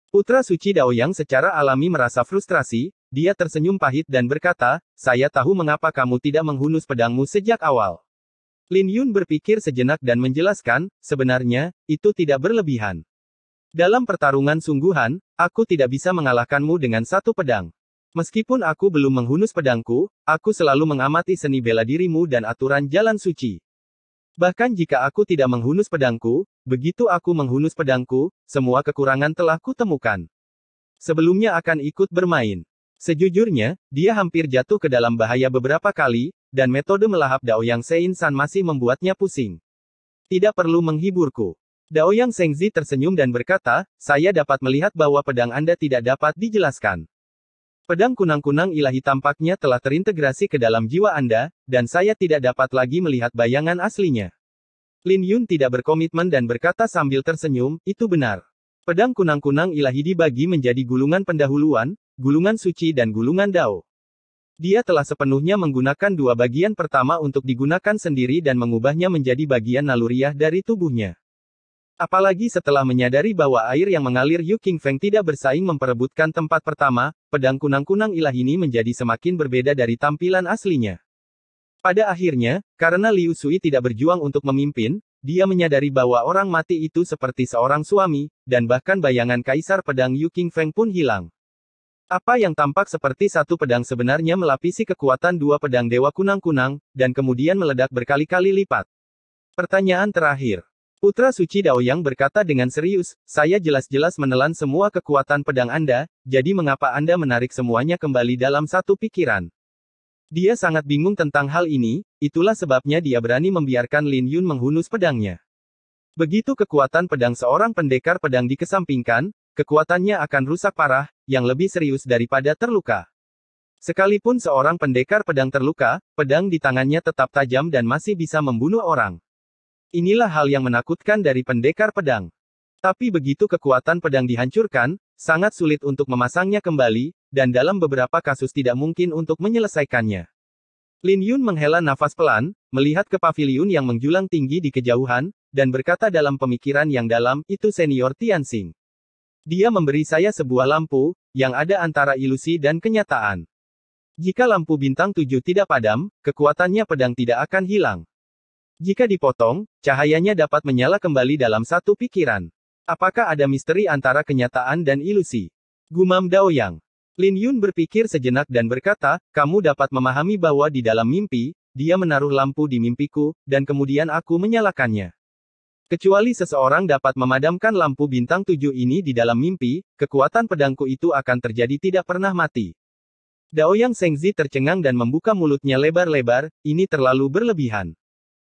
Putra Suci Daoyang secara alami merasa frustrasi, dia tersenyum pahit dan berkata, saya tahu mengapa kamu tidak menghunus pedangmu sejak awal. Lin Yun berpikir sejenak dan menjelaskan, sebenarnya, itu tidak berlebihan. Dalam pertarungan sungguhan, aku tidak bisa mengalahkanmu dengan satu pedang. Meskipun aku belum menghunus pedangku, aku selalu mengamati seni bela dirimu dan aturan jalan suci. Bahkan jika aku tidak menghunus pedangku, begitu aku menghunus pedangku, semua kekurangan telah kutemukan. Sebelumnya akan ikut bermain. Sejujurnya, dia hampir jatuh ke dalam bahaya beberapa kali, dan metode melahap Dao yang Sein San masih membuatnya pusing. Tidak perlu menghiburku. Dao yang Sengzi tersenyum dan berkata, saya dapat melihat bahwa pedang Anda tidak dapat dijelaskan. Pedang kunang-kunang ilahi tampaknya telah terintegrasi ke dalam jiwa Anda, dan saya tidak dapat lagi melihat bayangan aslinya. Lin Yun tidak berkomitmen dan berkata sambil tersenyum, itu benar. Pedang kunang-kunang ilahi dibagi menjadi gulungan pendahuluan, gulungan suci dan gulungan dao. Dia telah sepenuhnya menggunakan dua bagian pertama untuk digunakan sendiri dan mengubahnya menjadi bagian naluriah dari tubuhnya. Apalagi setelah menyadari bahwa air yang mengalir Yu King Feng tidak bersaing memperebutkan tempat pertama, pedang kunang-kunang ilah ini menjadi semakin berbeda dari tampilan aslinya. Pada akhirnya, karena Liu Sui tidak berjuang untuk memimpin, dia menyadari bahwa orang mati itu seperti seorang suami, dan bahkan bayangan kaisar pedang Yu King Feng pun hilang. Apa yang tampak seperti satu pedang sebenarnya melapisi kekuatan dua pedang dewa kunang-kunang, dan kemudian meledak berkali-kali lipat. Pertanyaan terakhir. Putra Suci Dao Yang berkata dengan serius, saya jelas-jelas menelan semua kekuatan pedang Anda, jadi mengapa Anda menarik semuanya kembali dalam satu pikiran? Dia sangat bingung tentang hal ini, itulah sebabnya dia berani membiarkan Lin Yun menghunus pedangnya. Begitu kekuatan pedang seorang pendekar pedang dikesampingkan, kekuatannya akan rusak parah, yang lebih serius daripada terluka. Sekalipun seorang pendekar pedang terluka, pedang di tangannya tetap tajam dan masih bisa membunuh orang. Inilah hal yang menakutkan dari pendekar pedang. Tapi begitu kekuatan pedang dihancurkan, sangat sulit untuk memasangnya kembali, dan dalam beberapa kasus tidak mungkin untuk menyelesaikannya. Lin Yun menghela nafas pelan, melihat ke pavilion yang menjulang tinggi di kejauhan, dan berkata dalam pemikiran yang dalam, itu senior Tian Tianxing. Dia memberi saya sebuah lampu, yang ada antara ilusi dan kenyataan. Jika lampu bintang tujuh tidak padam, kekuatannya pedang tidak akan hilang. Jika dipotong, cahayanya dapat menyala kembali dalam satu pikiran. Apakah ada misteri antara kenyataan dan ilusi? Gumam Dao Yang. Lin Yun berpikir sejenak dan berkata, kamu dapat memahami bahwa di dalam mimpi, dia menaruh lampu di mimpiku, dan kemudian aku menyalakannya. Kecuali seseorang dapat memadamkan lampu bintang tujuh ini di dalam mimpi, kekuatan pedangku itu akan terjadi tidak pernah mati. Daoyang Sengzi tercengang dan membuka mulutnya lebar-lebar, ini terlalu berlebihan.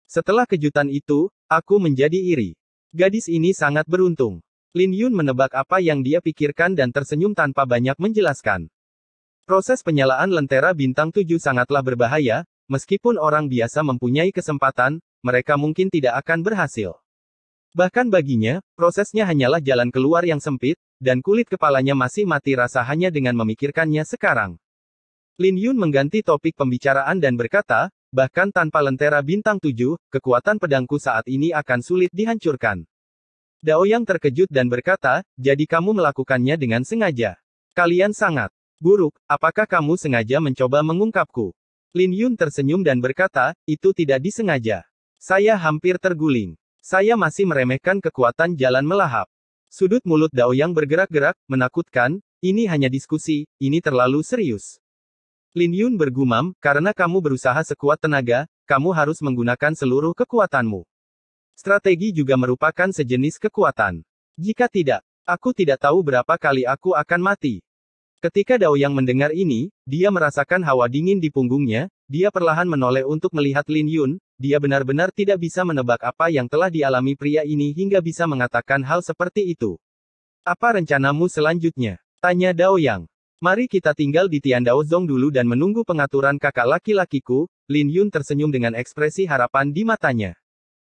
Setelah kejutan itu, aku menjadi iri. Gadis ini sangat beruntung. Lin Yun menebak apa yang dia pikirkan dan tersenyum tanpa banyak menjelaskan. Proses penyalaan lentera bintang Tujuh sangatlah berbahaya, meskipun orang biasa mempunyai kesempatan, mereka mungkin tidak akan berhasil. Bahkan baginya, prosesnya hanyalah jalan keluar yang sempit, dan kulit kepalanya masih mati rasa hanya dengan memikirkannya sekarang. Lin Yun mengganti topik pembicaraan dan berkata, Bahkan tanpa lentera bintang Tujuh, kekuatan pedangku saat ini akan sulit dihancurkan. Dao yang terkejut dan berkata, jadi kamu melakukannya dengan sengaja. Kalian sangat buruk, apakah kamu sengaja mencoba mengungkapku? Lin Yun tersenyum dan berkata, itu tidak disengaja. Saya hampir terguling. Saya masih meremehkan kekuatan jalan melahap. Sudut mulut Dao yang bergerak-gerak, menakutkan, ini hanya diskusi, ini terlalu serius. Lin Yun bergumam, karena kamu berusaha sekuat tenaga, kamu harus menggunakan seluruh kekuatanmu. Strategi juga merupakan sejenis kekuatan. Jika tidak, aku tidak tahu berapa kali aku akan mati. Ketika Dao Yang mendengar ini, dia merasakan hawa dingin di punggungnya, dia perlahan menoleh untuk melihat Lin Yun, dia benar-benar tidak bisa menebak apa yang telah dialami pria ini hingga bisa mengatakan hal seperti itu. Apa rencanamu selanjutnya? Tanya Dao Yang. Mari kita tinggal di Tian Zong dulu dan menunggu pengaturan kakak laki-lakiku, Lin Yun tersenyum dengan ekspresi harapan di matanya.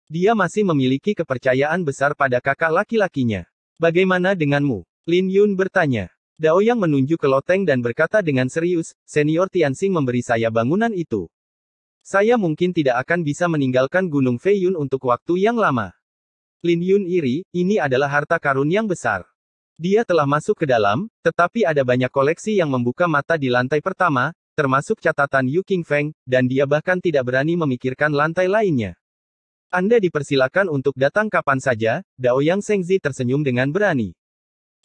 Dia masih memiliki kepercayaan besar pada kakak laki-lakinya. Bagaimana denganmu? Lin Yun bertanya. Dao Yang menunjuk ke loteng dan berkata dengan serius, senior Tianxing memberi saya bangunan itu. Saya mungkin tidak akan bisa meninggalkan Gunung Feiyun untuk waktu yang lama. Lin Yun iri, ini adalah harta karun yang besar. Dia telah masuk ke dalam, tetapi ada banyak koleksi yang membuka mata di lantai pertama, termasuk catatan Yu King Feng, dan dia bahkan tidak berani memikirkan lantai lainnya. Anda dipersilakan untuk datang kapan saja, Yang Sengzi tersenyum dengan berani.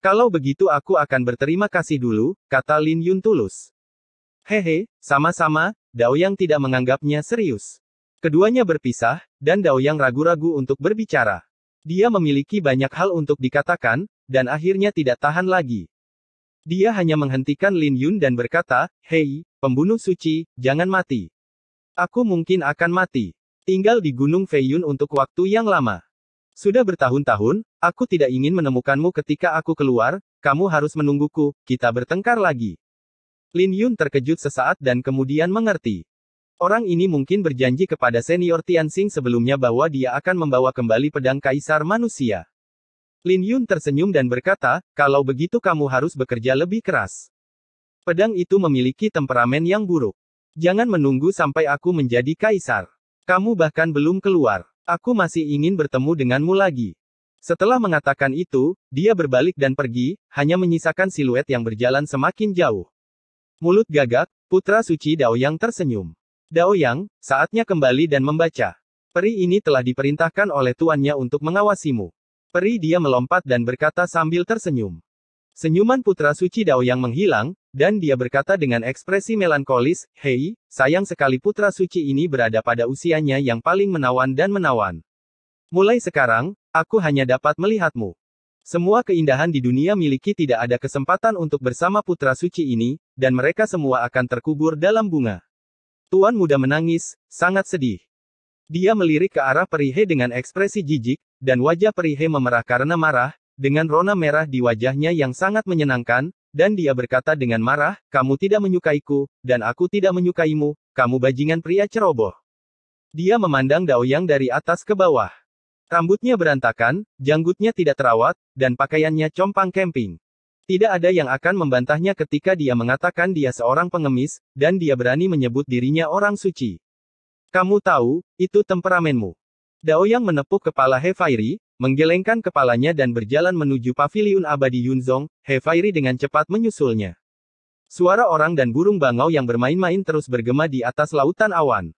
Kalau begitu aku akan berterima kasih dulu, kata Lin Yun tulus. Hehe, sama-sama, Yang tidak menganggapnya serius. Keduanya berpisah, dan Yang ragu-ragu untuk berbicara. Dia memiliki banyak hal untuk dikatakan, dan akhirnya tidak tahan lagi. Dia hanya menghentikan Lin Yun dan berkata, Hei, pembunuh suci, jangan mati. Aku mungkin akan mati. Tinggal di Gunung Feiyun untuk waktu yang lama. Sudah bertahun-tahun, aku tidak ingin menemukanmu ketika aku keluar, kamu harus menungguku, kita bertengkar lagi. Lin Yun terkejut sesaat dan kemudian mengerti. Orang ini mungkin berjanji kepada senior Tianxing sebelumnya bahwa dia akan membawa kembali pedang kaisar manusia. Lin Yun tersenyum dan berkata, kalau begitu kamu harus bekerja lebih keras. Pedang itu memiliki temperamen yang buruk. Jangan menunggu sampai aku menjadi kaisar. Kamu bahkan belum keluar. Aku masih ingin bertemu denganmu lagi. Setelah mengatakan itu, dia berbalik dan pergi, hanya menyisakan siluet yang berjalan semakin jauh. Mulut gagak, putra suci Dao Yang tersenyum. Dao Yang, saatnya kembali dan membaca. Peri ini telah diperintahkan oleh tuannya untuk mengawasimu. Peri dia melompat dan berkata sambil tersenyum. Senyuman putra suci Dao yang menghilang, dan dia berkata dengan ekspresi melankolis, Hei, sayang sekali putra suci ini berada pada usianya yang paling menawan dan menawan. Mulai sekarang, aku hanya dapat melihatmu. Semua keindahan di dunia miliki tidak ada kesempatan untuk bersama putra suci ini, dan mereka semua akan terkubur dalam bunga. Tuan muda menangis, sangat sedih. Dia melirik ke arah Perihe dengan ekspresi jijik, dan wajah Perihe memerah karena marah, dengan rona merah di wajahnya yang sangat menyenangkan, dan dia berkata dengan marah, kamu tidak menyukaiku, dan aku tidak menyukaimu, kamu bajingan pria ceroboh. Dia memandang Daoyang dari atas ke bawah. Rambutnya berantakan, janggutnya tidak terawat, dan pakaiannya compang camping. Tidak ada yang akan membantahnya ketika dia mengatakan dia seorang pengemis, dan dia berani menyebut dirinya orang suci. Kamu tahu, itu temperamenmu yang menepuk kepala He Fairi, menggelengkan kepalanya dan berjalan menuju paviliun abadi Yunzong, Fairi dengan cepat menyusulnya. Suara orang dan burung bangau yang bermain-main terus bergema di atas lautan awan.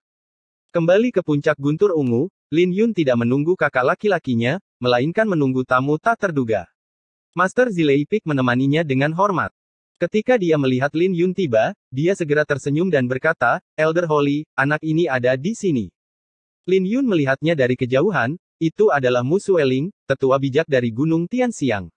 Kembali ke puncak guntur ungu, Lin Yun tidak menunggu kakak laki-lakinya, melainkan menunggu tamu tak terduga. Master Zileipik menemaninya dengan hormat. Ketika dia melihat Lin Yun tiba, dia segera tersenyum dan berkata, Elder Holly, anak ini ada di sini. Lin Yun melihatnya dari kejauhan, itu adalah Mu Sueling, tetua bijak dari Gunung Tianxiang.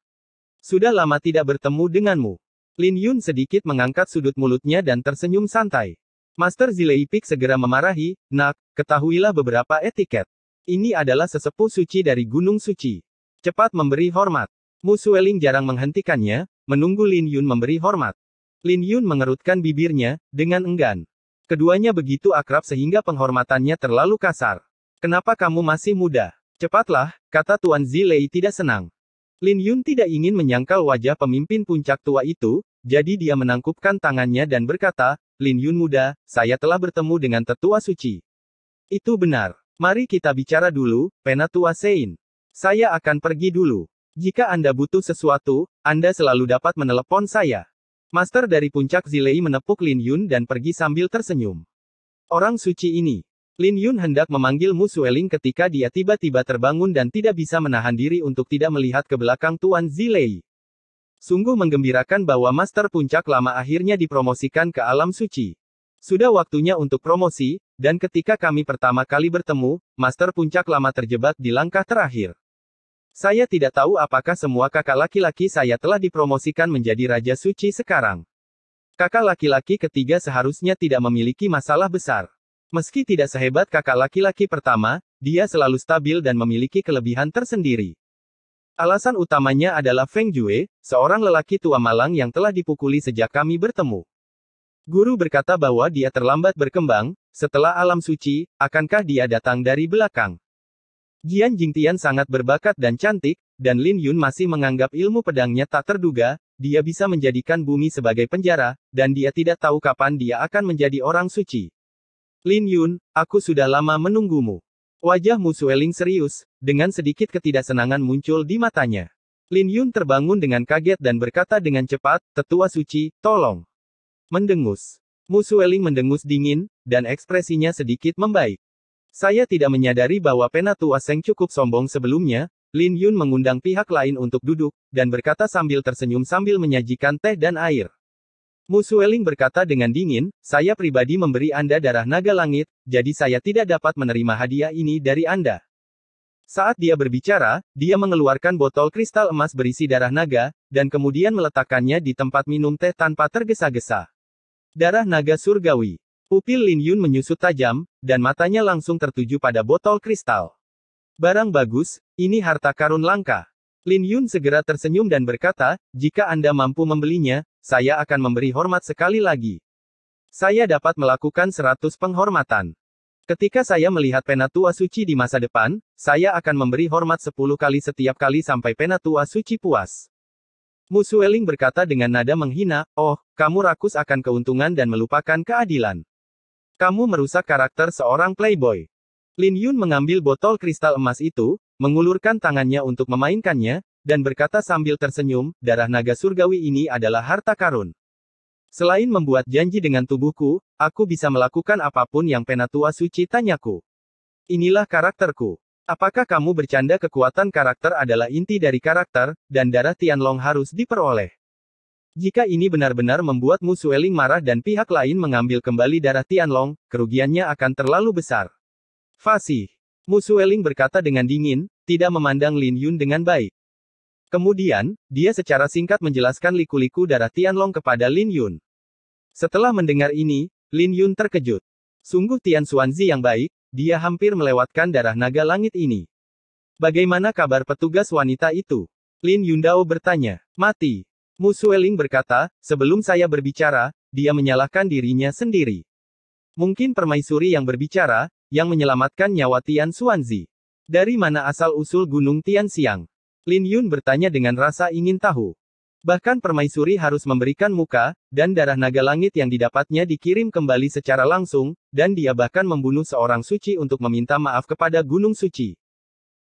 Sudah lama tidak bertemu denganmu. Lin Yun sedikit mengangkat sudut mulutnya dan tersenyum santai. Master Zileipik segera memarahi, nak, ketahuilah beberapa etiket. Ini adalah sesepuh suci dari Gunung Suci. Cepat memberi hormat. Mu Sueling jarang menghentikannya, menunggu Lin Yun memberi hormat. Lin Yun mengerutkan bibirnya, dengan enggan. Keduanya begitu akrab sehingga penghormatannya terlalu kasar. Kenapa kamu masih muda? Cepatlah, kata Tuan Zilei tidak senang. Lin Yun tidak ingin menyangkal wajah pemimpin puncak tua itu, jadi dia menangkupkan tangannya dan berkata, Lin Yun muda, saya telah bertemu dengan tetua suci. Itu benar. Mari kita bicara dulu, Penatua Sein. Saya akan pergi dulu. Jika Anda butuh sesuatu, Anda selalu dapat menelepon saya. Master dari puncak Zilei menepuk Lin Yun dan pergi sambil tersenyum. Orang suci ini. Lin Yun hendak memanggil Mu Sueling ketika dia tiba-tiba terbangun dan tidak bisa menahan diri untuk tidak melihat ke belakang Tuan Zilei. Sungguh menggembirakan bahwa Master Puncak lama akhirnya dipromosikan ke alam suci. Sudah waktunya untuk promosi, dan ketika kami pertama kali bertemu, Master Puncak lama terjebak di langkah terakhir. Saya tidak tahu apakah semua kakak laki-laki saya telah dipromosikan menjadi Raja Suci sekarang. Kakak laki-laki ketiga seharusnya tidak memiliki masalah besar. Meski tidak sehebat kakak laki-laki pertama, dia selalu stabil dan memiliki kelebihan tersendiri. Alasan utamanya adalah Feng Jue, seorang lelaki tua malang yang telah dipukuli sejak kami bertemu. Guru berkata bahwa dia terlambat berkembang, setelah alam suci, akankah dia datang dari belakang? Jian Jingtian sangat berbakat dan cantik, dan Lin Yun masih menganggap ilmu pedangnya tak terduga, dia bisa menjadikan bumi sebagai penjara, dan dia tidak tahu kapan dia akan menjadi orang suci. Lin Yun, aku sudah lama menunggumu. Wajah Sueling serius, dengan sedikit ketidaksenangan muncul di matanya. Lin Yun terbangun dengan kaget dan berkata dengan cepat, Tetua Suci, tolong. Mendengus. Musueling mendengus dingin, dan ekspresinya sedikit membaik. Saya tidak menyadari bahwa penatua asing Seng cukup sombong sebelumnya, Lin Yun mengundang pihak lain untuk duduk, dan berkata sambil tersenyum sambil menyajikan teh dan air. Musueling berkata dengan dingin, saya pribadi memberi Anda darah naga langit, jadi saya tidak dapat menerima hadiah ini dari Anda. Saat dia berbicara, dia mengeluarkan botol kristal emas berisi darah naga, dan kemudian meletakkannya di tempat minum teh tanpa tergesa-gesa. Darah naga surgawi. Pupil Lin Yun menyusut tajam, dan matanya langsung tertuju pada botol kristal. Barang bagus, ini harta karun langka. Lin Yun segera tersenyum dan berkata, jika Anda mampu membelinya, saya akan memberi hormat sekali lagi. Saya dapat melakukan 100 penghormatan. Ketika saya melihat penatua suci di masa depan, saya akan memberi hormat 10 kali setiap kali sampai penatua suci puas. Musueling berkata dengan nada menghina, oh, kamu rakus akan keuntungan dan melupakan keadilan. Kamu merusak karakter seorang playboy. Lin Yun mengambil botol kristal emas itu, mengulurkan tangannya untuk memainkannya, dan berkata sambil tersenyum, darah naga surgawi ini adalah harta karun. Selain membuat janji dengan tubuhku, aku bisa melakukan apapun yang penatua suci tanyaku. Inilah karakterku. Apakah kamu bercanda kekuatan karakter adalah inti dari karakter, dan darah Tianlong harus diperoleh? Jika ini benar-benar membuat Mu Sueling marah dan pihak lain mengambil kembali darah Tianlong, kerugiannya akan terlalu besar. Fasi, Mu Sueling berkata dengan dingin, tidak memandang Lin Yun dengan baik. Kemudian, dia secara singkat menjelaskan liku-liku darah Tianlong kepada Lin Yun. Setelah mendengar ini, Lin Yun terkejut. Sungguh Tian Xuanzi yang baik, dia hampir melewatkan darah naga langit ini. Bagaimana kabar petugas wanita itu? Lin Yundao bertanya. Mati. Mu berkata, sebelum saya berbicara, dia menyalahkan dirinya sendiri. Mungkin permaisuri yang berbicara, yang menyelamatkan nyawa Tian Xuanzi. Dari mana asal-usul Gunung Tian Siang? Lin Yun bertanya dengan rasa ingin tahu. Bahkan permaisuri harus memberikan muka, dan darah naga langit yang didapatnya dikirim kembali secara langsung, dan dia bahkan membunuh seorang suci untuk meminta maaf kepada Gunung Suci.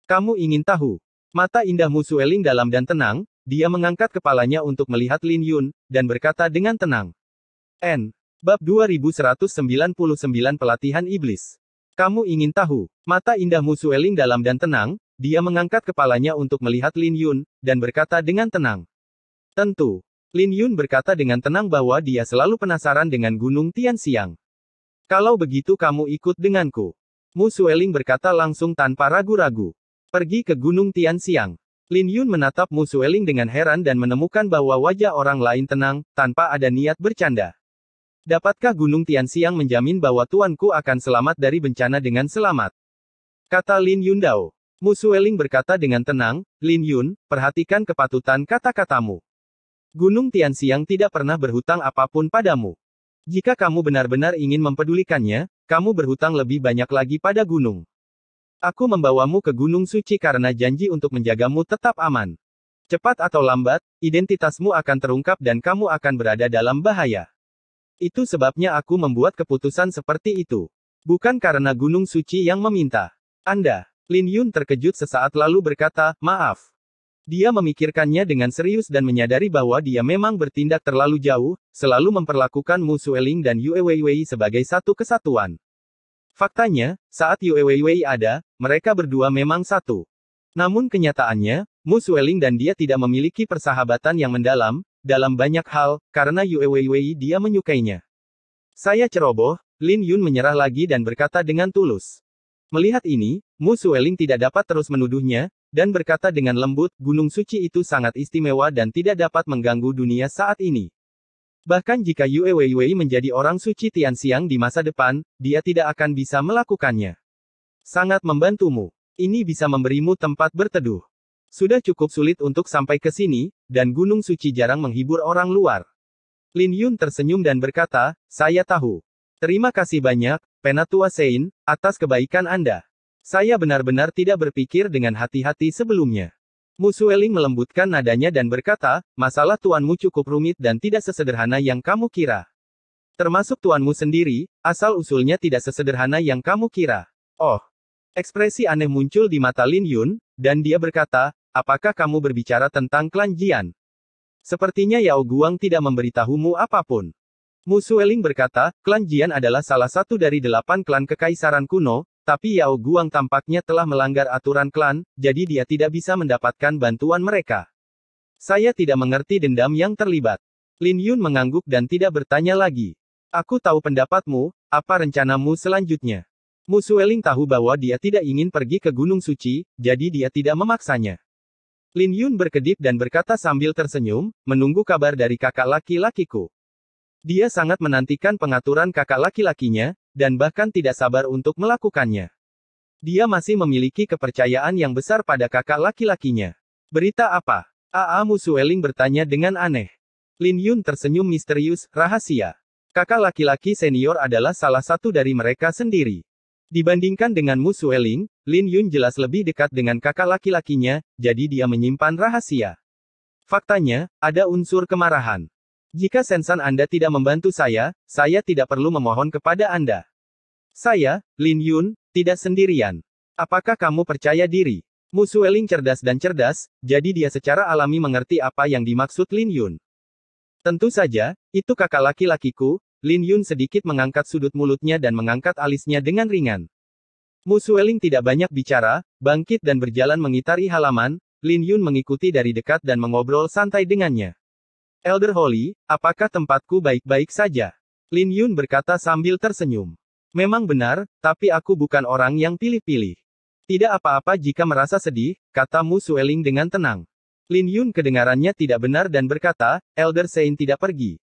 Kamu ingin tahu? Mata indah Musueling dalam dan tenang, dia mengangkat kepalanya untuk melihat Lin Yun, dan berkata dengan tenang. N. Bab 2199 Pelatihan Iblis. Kamu ingin tahu? Mata indah Musueling dalam dan tenang, dia mengangkat kepalanya untuk melihat Lin Yun, dan berkata dengan tenang. Tentu. Lin Yun berkata dengan tenang bahwa dia selalu penasaran dengan Gunung Tian Tianxiang. Kalau begitu kamu ikut denganku. Musueling berkata langsung tanpa ragu-ragu. Pergi ke Gunung Tian Tianxiang. Lin Yun menatap Mu Sueling dengan heran dan menemukan bahwa wajah orang lain tenang, tanpa ada niat bercanda. Dapatkah Gunung Tian Tianxiang menjamin bahwa tuanku akan selamat dari bencana dengan selamat? Kata Lin Yun Dao. Mu Sueling berkata dengan tenang, Lin Yun, perhatikan kepatutan kata-katamu. Gunung Tian Tianxiang tidak pernah berhutang apapun padamu. Jika kamu benar-benar ingin mempedulikannya, kamu berhutang lebih banyak lagi pada gunung. Aku membawamu ke gunung suci karena janji untuk menjagamu tetap aman. Cepat atau lambat, identitasmu akan terungkap dan kamu akan berada dalam bahaya. Itu sebabnya aku membuat keputusan seperti itu. Bukan karena gunung suci yang meminta. Anda, Lin Yun terkejut sesaat lalu berkata, maaf. Dia memikirkannya dengan serius dan menyadari bahwa dia memang bertindak terlalu jauh, selalu memperlakukan Mu Sueling dan Yue Weiwei sebagai satu kesatuan. Faktanya, saat Yue Wei ada, mereka berdua memang satu. Namun kenyataannya, Mu Sueling dan dia tidak memiliki persahabatan yang mendalam, dalam banyak hal, karena Yue Wei dia menyukainya. Saya ceroboh, Lin Yun menyerah lagi dan berkata dengan tulus. Melihat ini, Mu Sueling tidak dapat terus menuduhnya, dan berkata dengan lembut, Gunung Suci itu sangat istimewa dan tidak dapat mengganggu dunia saat ini. Bahkan jika Yue Weiwei menjadi orang suci Tian Xiang di masa depan, dia tidak akan bisa melakukannya. Sangat membantumu. Ini bisa memberimu tempat berteduh. Sudah cukup sulit untuk sampai ke sini, dan Gunung Suci jarang menghibur orang luar. Lin Yun tersenyum dan berkata, saya tahu. Terima kasih banyak, Penatua Sein, atas kebaikan Anda. Saya benar-benar tidak berpikir dengan hati-hati sebelumnya. Musueling melembutkan nadanya dan berkata, masalah tuanmu cukup rumit dan tidak sesederhana yang kamu kira. Termasuk tuanmu sendiri, asal-usulnya tidak sesederhana yang kamu kira. Oh. Ekspresi aneh muncul di mata Lin Yun, dan dia berkata, apakah kamu berbicara tentang klan Jian? Sepertinya Yao Guang tidak memberitahumu apapun. Musueling berkata, klan Jian adalah salah satu dari delapan klan kekaisaran kuno, tapi Yao Guang tampaknya telah melanggar aturan klan, jadi dia tidak bisa mendapatkan bantuan mereka. Saya tidak mengerti dendam yang terlibat. Lin Yun mengangguk dan tidak bertanya lagi. Aku tahu pendapatmu, apa rencanamu selanjutnya? Mu Sueling tahu bahwa dia tidak ingin pergi ke Gunung Suci, jadi dia tidak memaksanya. Lin Yun berkedip dan berkata sambil tersenyum, menunggu kabar dari kakak laki-lakiku. Dia sangat menantikan pengaturan kakak laki-lakinya, dan bahkan tidak sabar untuk melakukannya. Dia masih memiliki kepercayaan yang besar pada kakak laki-lakinya. Berita apa? AA Musueling bertanya dengan aneh. Lin Yun tersenyum misterius, rahasia. Kakak laki-laki senior adalah salah satu dari mereka sendiri. Dibandingkan dengan Musueling, Lin Yun jelas lebih dekat dengan kakak laki-lakinya, jadi dia menyimpan rahasia. Faktanya, ada unsur kemarahan. Jika Sensan Anda tidak membantu saya, saya tidak perlu memohon kepada Anda. Saya, Lin Yun, tidak sendirian. Apakah kamu percaya diri? Musueling cerdas dan cerdas, jadi dia secara alami mengerti apa yang dimaksud Lin Yun. Tentu saja, itu kakak laki-lakiku, Lin Yun sedikit mengangkat sudut mulutnya dan mengangkat alisnya dengan ringan. Musueling tidak banyak bicara, bangkit dan berjalan mengitari halaman, Lin Yun mengikuti dari dekat dan mengobrol santai dengannya. Elder Holly, apakah tempatku baik-baik saja? Lin Yun berkata sambil tersenyum. Memang benar, tapi aku bukan orang yang pilih-pilih. Tidak apa-apa jika merasa sedih, kata Mu Sueling dengan tenang. Lin Yun kedengarannya tidak benar dan berkata, Elder Sein tidak pergi.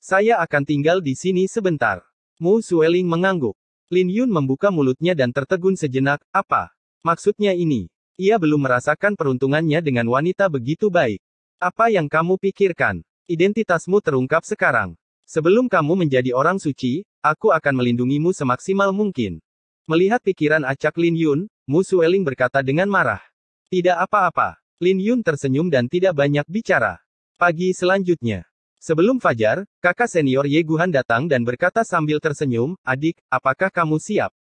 Saya akan tinggal di sini sebentar. Mu Sueling mengangguk. Lin Yun membuka mulutnya dan tertegun sejenak, apa? Maksudnya ini, ia belum merasakan peruntungannya dengan wanita begitu baik. Apa yang kamu pikirkan? Identitasmu terungkap sekarang. Sebelum kamu menjadi orang suci, aku akan melindungimu semaksimal mungkin. Melihat pikiran acak Lin Yun, Mu Sueling berkata dengan marah. Tidak apa-apa. Lin Yun tersenyum dan tidak banyak bicara. Pagi selanjutnya. Sebelum fajar, kakak senior Ye Guhan datang dan berkata sambil tersenyum, adik, apakah kamu siap?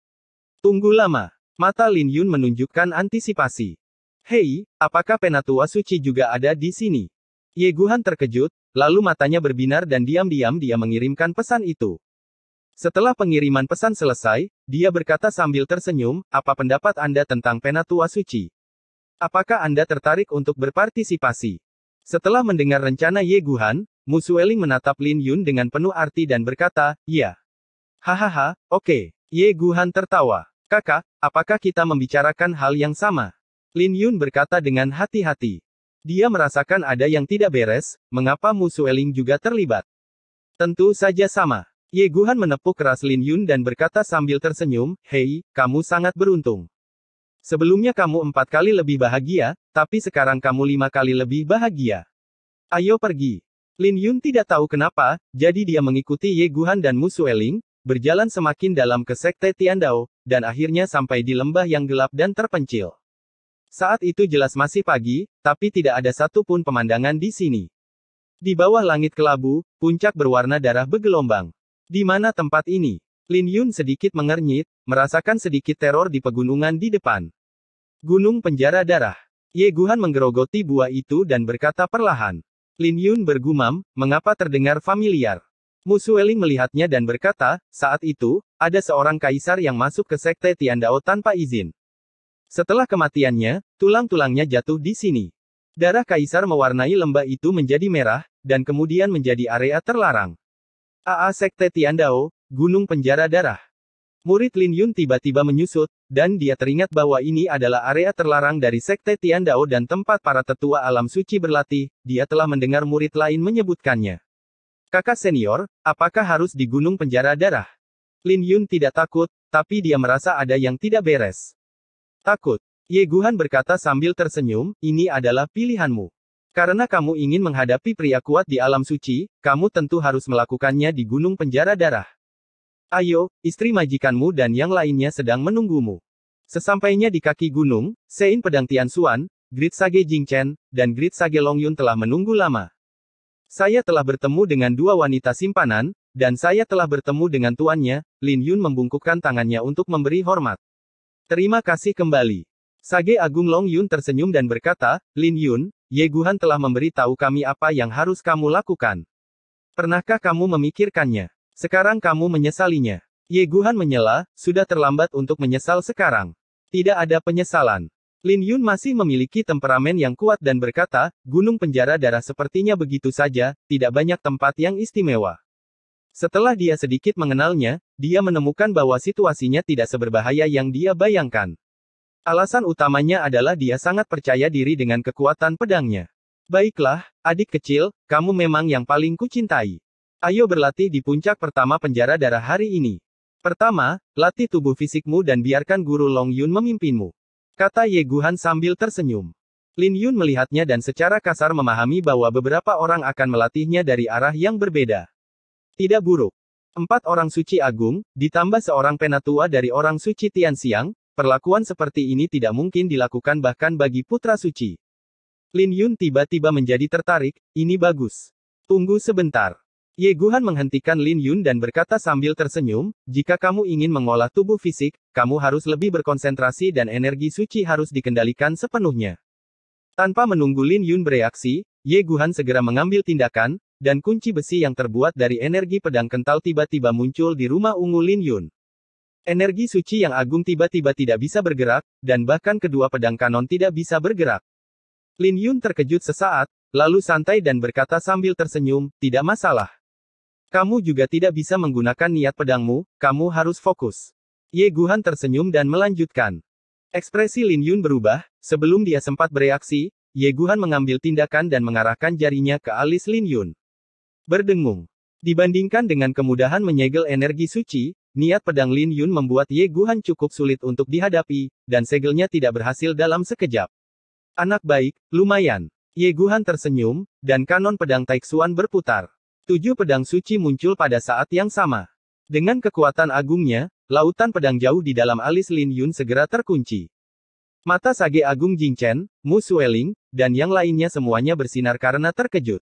Tunggu lama. Mata Lin Yun menunjukkan antisipasi. Hei, apakah penatua suci juga ada di sini? Ye Guhan terkejut, lalu matanya berbinar dan diam-diam dia mengirimkan pesan itu. Setelah pengiriman pesan selesai, dia berkata sambil tersenyum, apa pendapat Anda tentang penatua suci? Apakah Anda tertarik untuk berpartisipasi? Setelah mendengar rencana Ye Yeguhan, Musueling menatap Lin Yun dengan penuh arti dan berkata, ya. Hahaha, oke. Okay. Guhan tertawa. Kakak, apakah kita membicarakan hal yang sama? Lin Yun berkata dengan hati-hati. Dia merasakan ada yang tidak beres, mengapa Mu Sueling juga terlibat. Tentu saja sama. Ye Guhan menepuk keras Lin Yun dan berkata sambil tersenyum, Hei, kamu sangat beruntung. Sebelumnya kamu empat kali lebih bahagia, tapi sekarang kamu lima kali lebih bahagia. Ayo pergi. Lin Yun tidak tahu kenapa, jadi dia mengikuti Ye Guhan dan Mu Sueling, berjalan semakin dalam ke Sekte Tian Dao, dan akhirnya sampai di lembah yang gelap dan terpencil. Saat itu jelas masih pagi, tapi tidak ada satupun pemandangan di sini. Di bawah langit kelabu, puncak berwarna darah bergelombang. Di mana tempat ini? Lin Yun sedikit mengernyit, merasakan sedikit teror di pegunungan di depan. Gunung penjara darah. Ye Guhan menggerogoti buah itu dan berkata perlahan. Lin Yun bergumam, mengapa terdengar familiar? Musueling melihatnya dan berkata, saat itu, ada seorang kaisar yang masuk ke sekte Tian Dao tanpa izin. Setelah kematiannya, tulang-tulangnya jatuh di sini. Darah kaisar mewarnai lembah itu menjadi merah, dan kemudian menjadi area terlarang. AA Sekte Tiandao, Gunung Penjara Darah. Murid Lin Yun tiba-tiba menyusut, dan dia teringat bahwa ini adalah area terlarang dari Sekte Tiandao dan tempat para tetua alam suci berlatih, dia telah mendengar murid lain menyebutkannya. Kakak senior, apakah harus di Gunung Penjara Darah? Lin Yun tidak takut, tapi dia merasa ada yang tidak beres. Takut. Ye Guhan berkata sambil tersenyum, ini adalah pilihanmu. Karena kamu ingin menghadapi pria kuat di alam suci, kamu tentu harus melakukannya di gunung penjara darah. Ayo, istri majikanmu dan yang lainnya sedang menunggumu. Sesampainya di kaki gunung, Sein Pedang Tian Xuan, Grit Sage Jing Chen, dan Grit Sage Long Yun telah menunggu lama. Saya telah bertemu dengan dua wanita simpanan, dan saya telah bertemu dengan tuannya, Lin Yun membungkukkan tangannya untuk memberi hormat. Terima kasih kembali. Sage Agung Long Yun tersenyum dan berkata, Lin Yun, Ye Guhan telah memberi tahu kami apa yang harus kamu lakukan. Pernahkah kamu memikirkannya? Sekarang kamu menyesalinya. Ye Guhan menyela, sudah terlambat untuk menyesal sekarang. Tidak ada penyesalan. Lin Yun masih memiliki temperamen yang kuat dan berkata, gunung penjara darah sepertinya begitu saja, tidak banyak tempat yang istimewa. Setelah dia sedikit mengenalnya, dia menemukan bahwa situasinya tidak seberbahaya yang dia bayangkan. Alasan utamanya adalah dia sangat percaya diri dengan kekuatan pedangnya. Baiklah, adik kecil, kamu memang yang paling kucintai. Ayo berlatih di puncak pertama penjara darah hari ini. Pertama, latih tubuh fisikmu dan biarkan guru Long Yun memimpinmu. Kata Ye Guhan sambil tersenyum. Lin Yun melihatnya dan secara kasar memahami bahwa beberapa orang akan melatihnya dari arah yang berbeda. Tidak buruk. Empat orang suci agung, ditambah seorang penatua dari orang suci Tian Xiang, perlakuan seperti ini tidak mungkin dilakukan bahkan bagi putra suci. Lin Yun tiba-tiba menjadi tertarik, ini bagus. Tunggu sebentar. Ye Guhan menghentikan Lin Yun dan berkata sambil tersenyum, jika kamu ingin mengolah tubuh fisik, kamu harus lebih berkonsentrasi dan energi suci harus dikendalikan sepenuhnya. Tanpa menunggu Lin Yun bereaksi, Ye Guhan segera mengambil tindakan, dan kunci besi yang terbuat dari energi pedang kental tiba-tiba muncul di rumah ungu Lin Yun. Energi suci yang agung tiba-tiba tidak bisa bergerak, dan bahkan kedua pedang kanon tidak bisa bergerak. Lin Yun terkejut sesaat, lalu santai dan berkata sambil tersenyum, tidak masalah. Kamu juga tidak bisa menggunakan niat pedangmu, kamu harus fokus. Ye Guhan tersenyum dan melanjutkan. Ekspresi Lin Yun berubah, sebelum dia sempat bereaksi, Ye Guhan mengambil tindakan dan mengarahkan jarinya ke alis Lin Yun. Berdengung. Dibandingkan dengan kemudahan menyegel energi suci, niat pedang Lin Yun membuat Ye Guhan cukup sulit untuk dihadapi, dan segelnya tidak berhasil dalam sekejap. Anak baik, lumayan. Ye Guhan tersenyum, dan kanon pedang Taixuan berputar. Tujuh pedang suci muncul pada saat yang sama. Dengan kekuatan agungnya, lautan pedang jauh di dalam alis Lin Yun segera terkunci. Mata Sage Agung Chen, Mu Sueling, dan yang lainnya semuanya bersinar karena terkejut.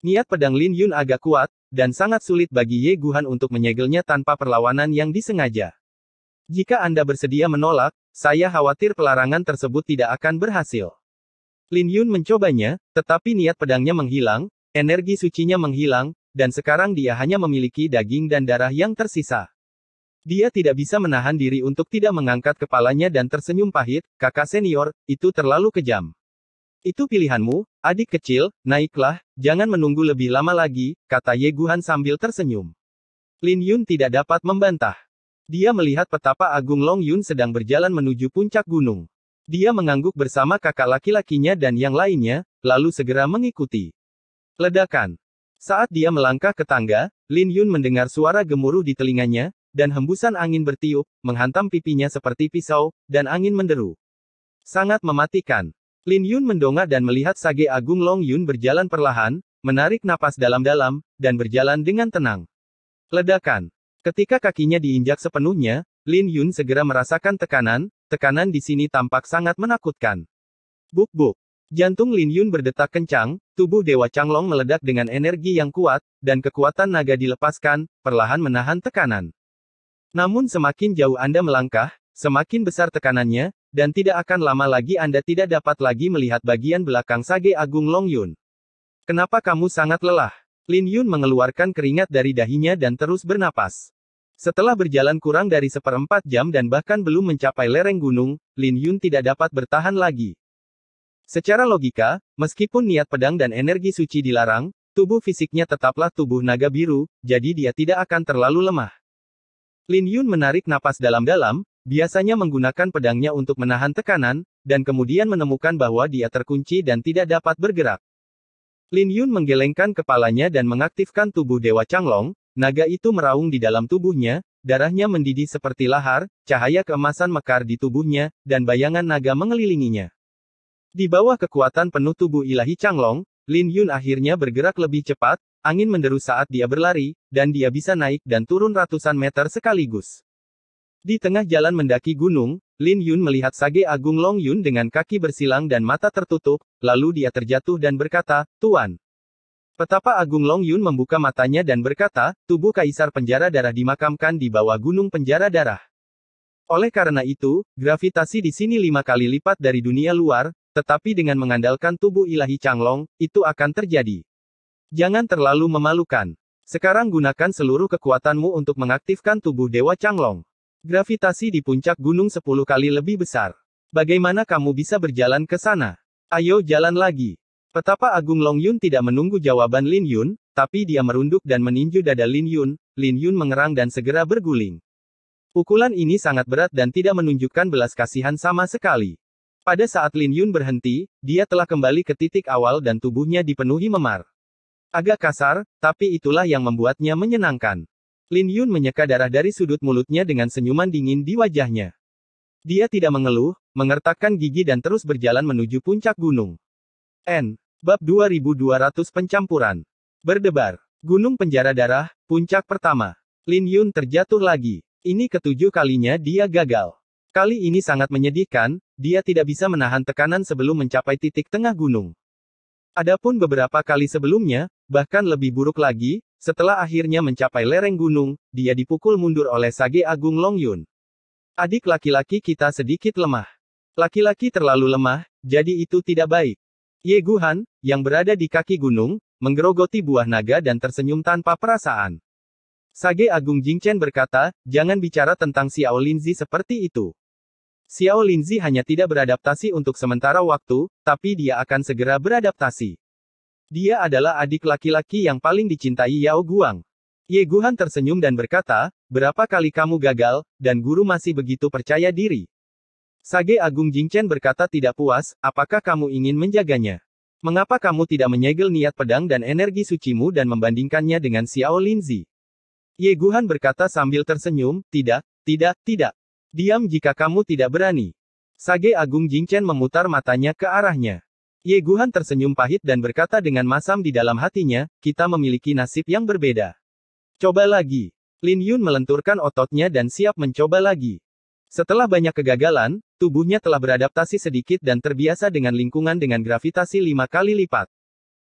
Niat pedang Lin Yun agak kuat, dan sangat sulit bagi Ye Guhan untuk menyegelnya tanpa perlawanan yang disengaja. Jika Anda bersedia menolak, saya khawatir pelarangan tersebut tidak akan berhasil. Lin Yun mencobanya, tetapi niat pedangnya menghilang, energi sucinya menghilang, dan sekarang dia hanya memiliki daging dan darah yang tersisa. Dia tidak bisa menahan diri untuk tidak mengangkat kepalanya dan tersenyum pahit, kakak senior, itu terlalu kejam. Itu pilihanmu, Adik kecil, naiklah, jangan menunggu lebih lama lagi, kata Ye Guhan sambil tersenyum. Lin Yun tidak dapat membantah. Dia melihat petapa Agung Long Yun sedang berjalan menuju puncak gunung. Dia mengangguk bersama kakak laki-lakinya dan yang lainnya, lalu segera mengikuti. Ledakan. Saat dia melangkah ke tangga, Lin Yun mendengar suara gemuruh di telinganya, dan hembusan angin bertiup, menghantam pipinya seperti pisau, dan angin menderu. Sangat mematikan. Lin Yun mendongak dan melihat Sage Agung Long Yun berjalan perlahan, menarik napas dalam-dalam, dan berjalan dengan tenang. Ledakan. Ketika kakinya diinjak sepenuhnya, Lin Yun segera merasakan tekanan, tekanan di sini tampak sangat menakutkan. Buk-buk. Jantung Lin Yun berdetak kencang, tubuh Dewa Changlong meledak dengan energi yang kuat, dan kekuatan naga dilepaskan, perlahan menahan tekanan. Namun semakin jauh Anda melangkah, Semakin besar tekanannya, dan tidak akan lama lagi Anda tidak dapat lagi melihat bagian belakang Sage Agung Long Yun. Kenapa kamu sangat lelah? Lin Yun mengeluarkan keringat dari dahinya dan terus bernapas. Setelah berjalan kurang dari seperempat jam dan bahkan belum mencapai lereng gunung, Lin Yun tidak dapat bertahan lagi. Secara logika, meskipun niat pedang dan energi suci dilarang, tubuh fisiknya tetaplah tubuh naga biru, jadi dia tidak akan terlalu lemah. Lin Yun menarik napas dalam-dalam, biasanya menggunakan pedangnya untuk menahan tekanan, dan kemudian menemukan bahwa dia terkunci dan tidak dapat bergerak. Lin Yun menggelengkan kepalanya dan mengaktifkan tubuh Dewa Changlong, naga itu meraung di dalam tubuhnya, darahnya mendidih seperti lahar, cahaya keemasan mekar di tubuhnya, dan bayangan naga mengelilinginya. Di bawah kekuatan penuh tubuh ilahi Changlong, Lin Yun akhirnya bergerak lebih cepat, Angin menderu saat dia berlari, dan dia bisa naik dan turun ratusan meter sekaligus. Di tengah jalan mendaki gunung, Lin Yun melihat Sage Agung Long Yun dengan kaki bersilang dan mata tertutup, lalu dia terjatuh dan berkata, Tuan. Petapa Agung Long Yun membuka matanya dan berkata, tubuh Kaisar Penjara Darah dimakamkan di bawah Gunung Penjara Darah. Oleh karena itu, gravitasi di sini lima kali lipat dari dunia luar, tetapi dengan mengandalkan tubuh ilahi Changlong, itu akan terjadi. Jangan terlalu memalukan. Sekarang gunakan seluruh kekuatanmu untuk mengaktifkan tubuh Dewa Changlong. Gravitasi di puncak gunung 10 kali lebih besar. Bagaimana kamu bisa berjalan ke sana? Ayo jalan lagi. Petapa Agung Long Yun tidak menunggu jawaban Lin Yun, tapi dia merunduk dan meninju dada Lin Yun, Lin Yun mengerang dan segera berguling. Pukulan ini sangat berat dan tidak menunjukkan belas kasihan sama sekali. Pada saat Lin Yun berhenti, dia telah kembali ke titik awal dan tubuhnya dipenuhi memar. Agak kasar, tapi itulah yang membuatnya menyenangkan. Lin Yun menyeka darah dari sudut mulutnya dengan senyuman dingin di wajahnya. Dia tidak mengeluh, mengertakkan gigi dan terus berjalan menuju puncak gunung. N. Bab 2200 Pencampuran. Berdebar. Gunung Penjara Darah, puncak pertama. Lin Yun terjatuh lagi. Ini ketujuh kalinya dia gagal. Kali ini sangat menyedihkan, dia tidak bisa menahan tekanan sebelum mencapai titik tengah gunung. Adapun beberapa kali sebelumnya, Bahkan lebih buruk lagi, setelah akhirnya mencapai lereng gunung, dia dipukul mundur oleh Sage Agung Longyun. Adik laki-laki kita sedikit lemah. Laki-laki terlalu lemah, jadi itu tidak baik. Ye Guhan, yang berada di kaki gunung, menggerogoti buah naga dan tersenyum tanpa perasaan. Sage Agung Jingchen berkata, jangan bicara tentang Xiao Linzi seperti itu. Xiao Linzi hanya tidak beradaptasi untuk sementara waktu, tapi dia akan segera beradaptasi. Dia adalah adik laki-laki yang paling dicintai Yao Guang. Ye Guhan tersenyum dan berkata, berapa kali kamu gagal, dan guru masih begitu percaya diri. Sage Agung Jingchen berkata tidak puas, apakah kamu ingin menjaganya? Mengapa kamu tidak menyegel niat pedang dan energi sucimu dan membandingkannya dengan Xiao Linzi? Ye Guhan berkata sambil tersenyum, tidak, tidak, tidak. Diam jika kamu tidak berani. Sage Agung Jingchen memutar matanya ke arahnya. Ye Guhan tersenyum pahit dan berkata dengan masam di dalam hatinya, kita memiliki nasib yang berbeda. Coba lagi. Lin Yun melenturkan ototnya dan siap mencoba lagi. Setelah banyak kegagalan, tubuhnya telah beradaptasi sedikit dan terbiasa dengan lingkungan dengan gravitasi lima kali lipat.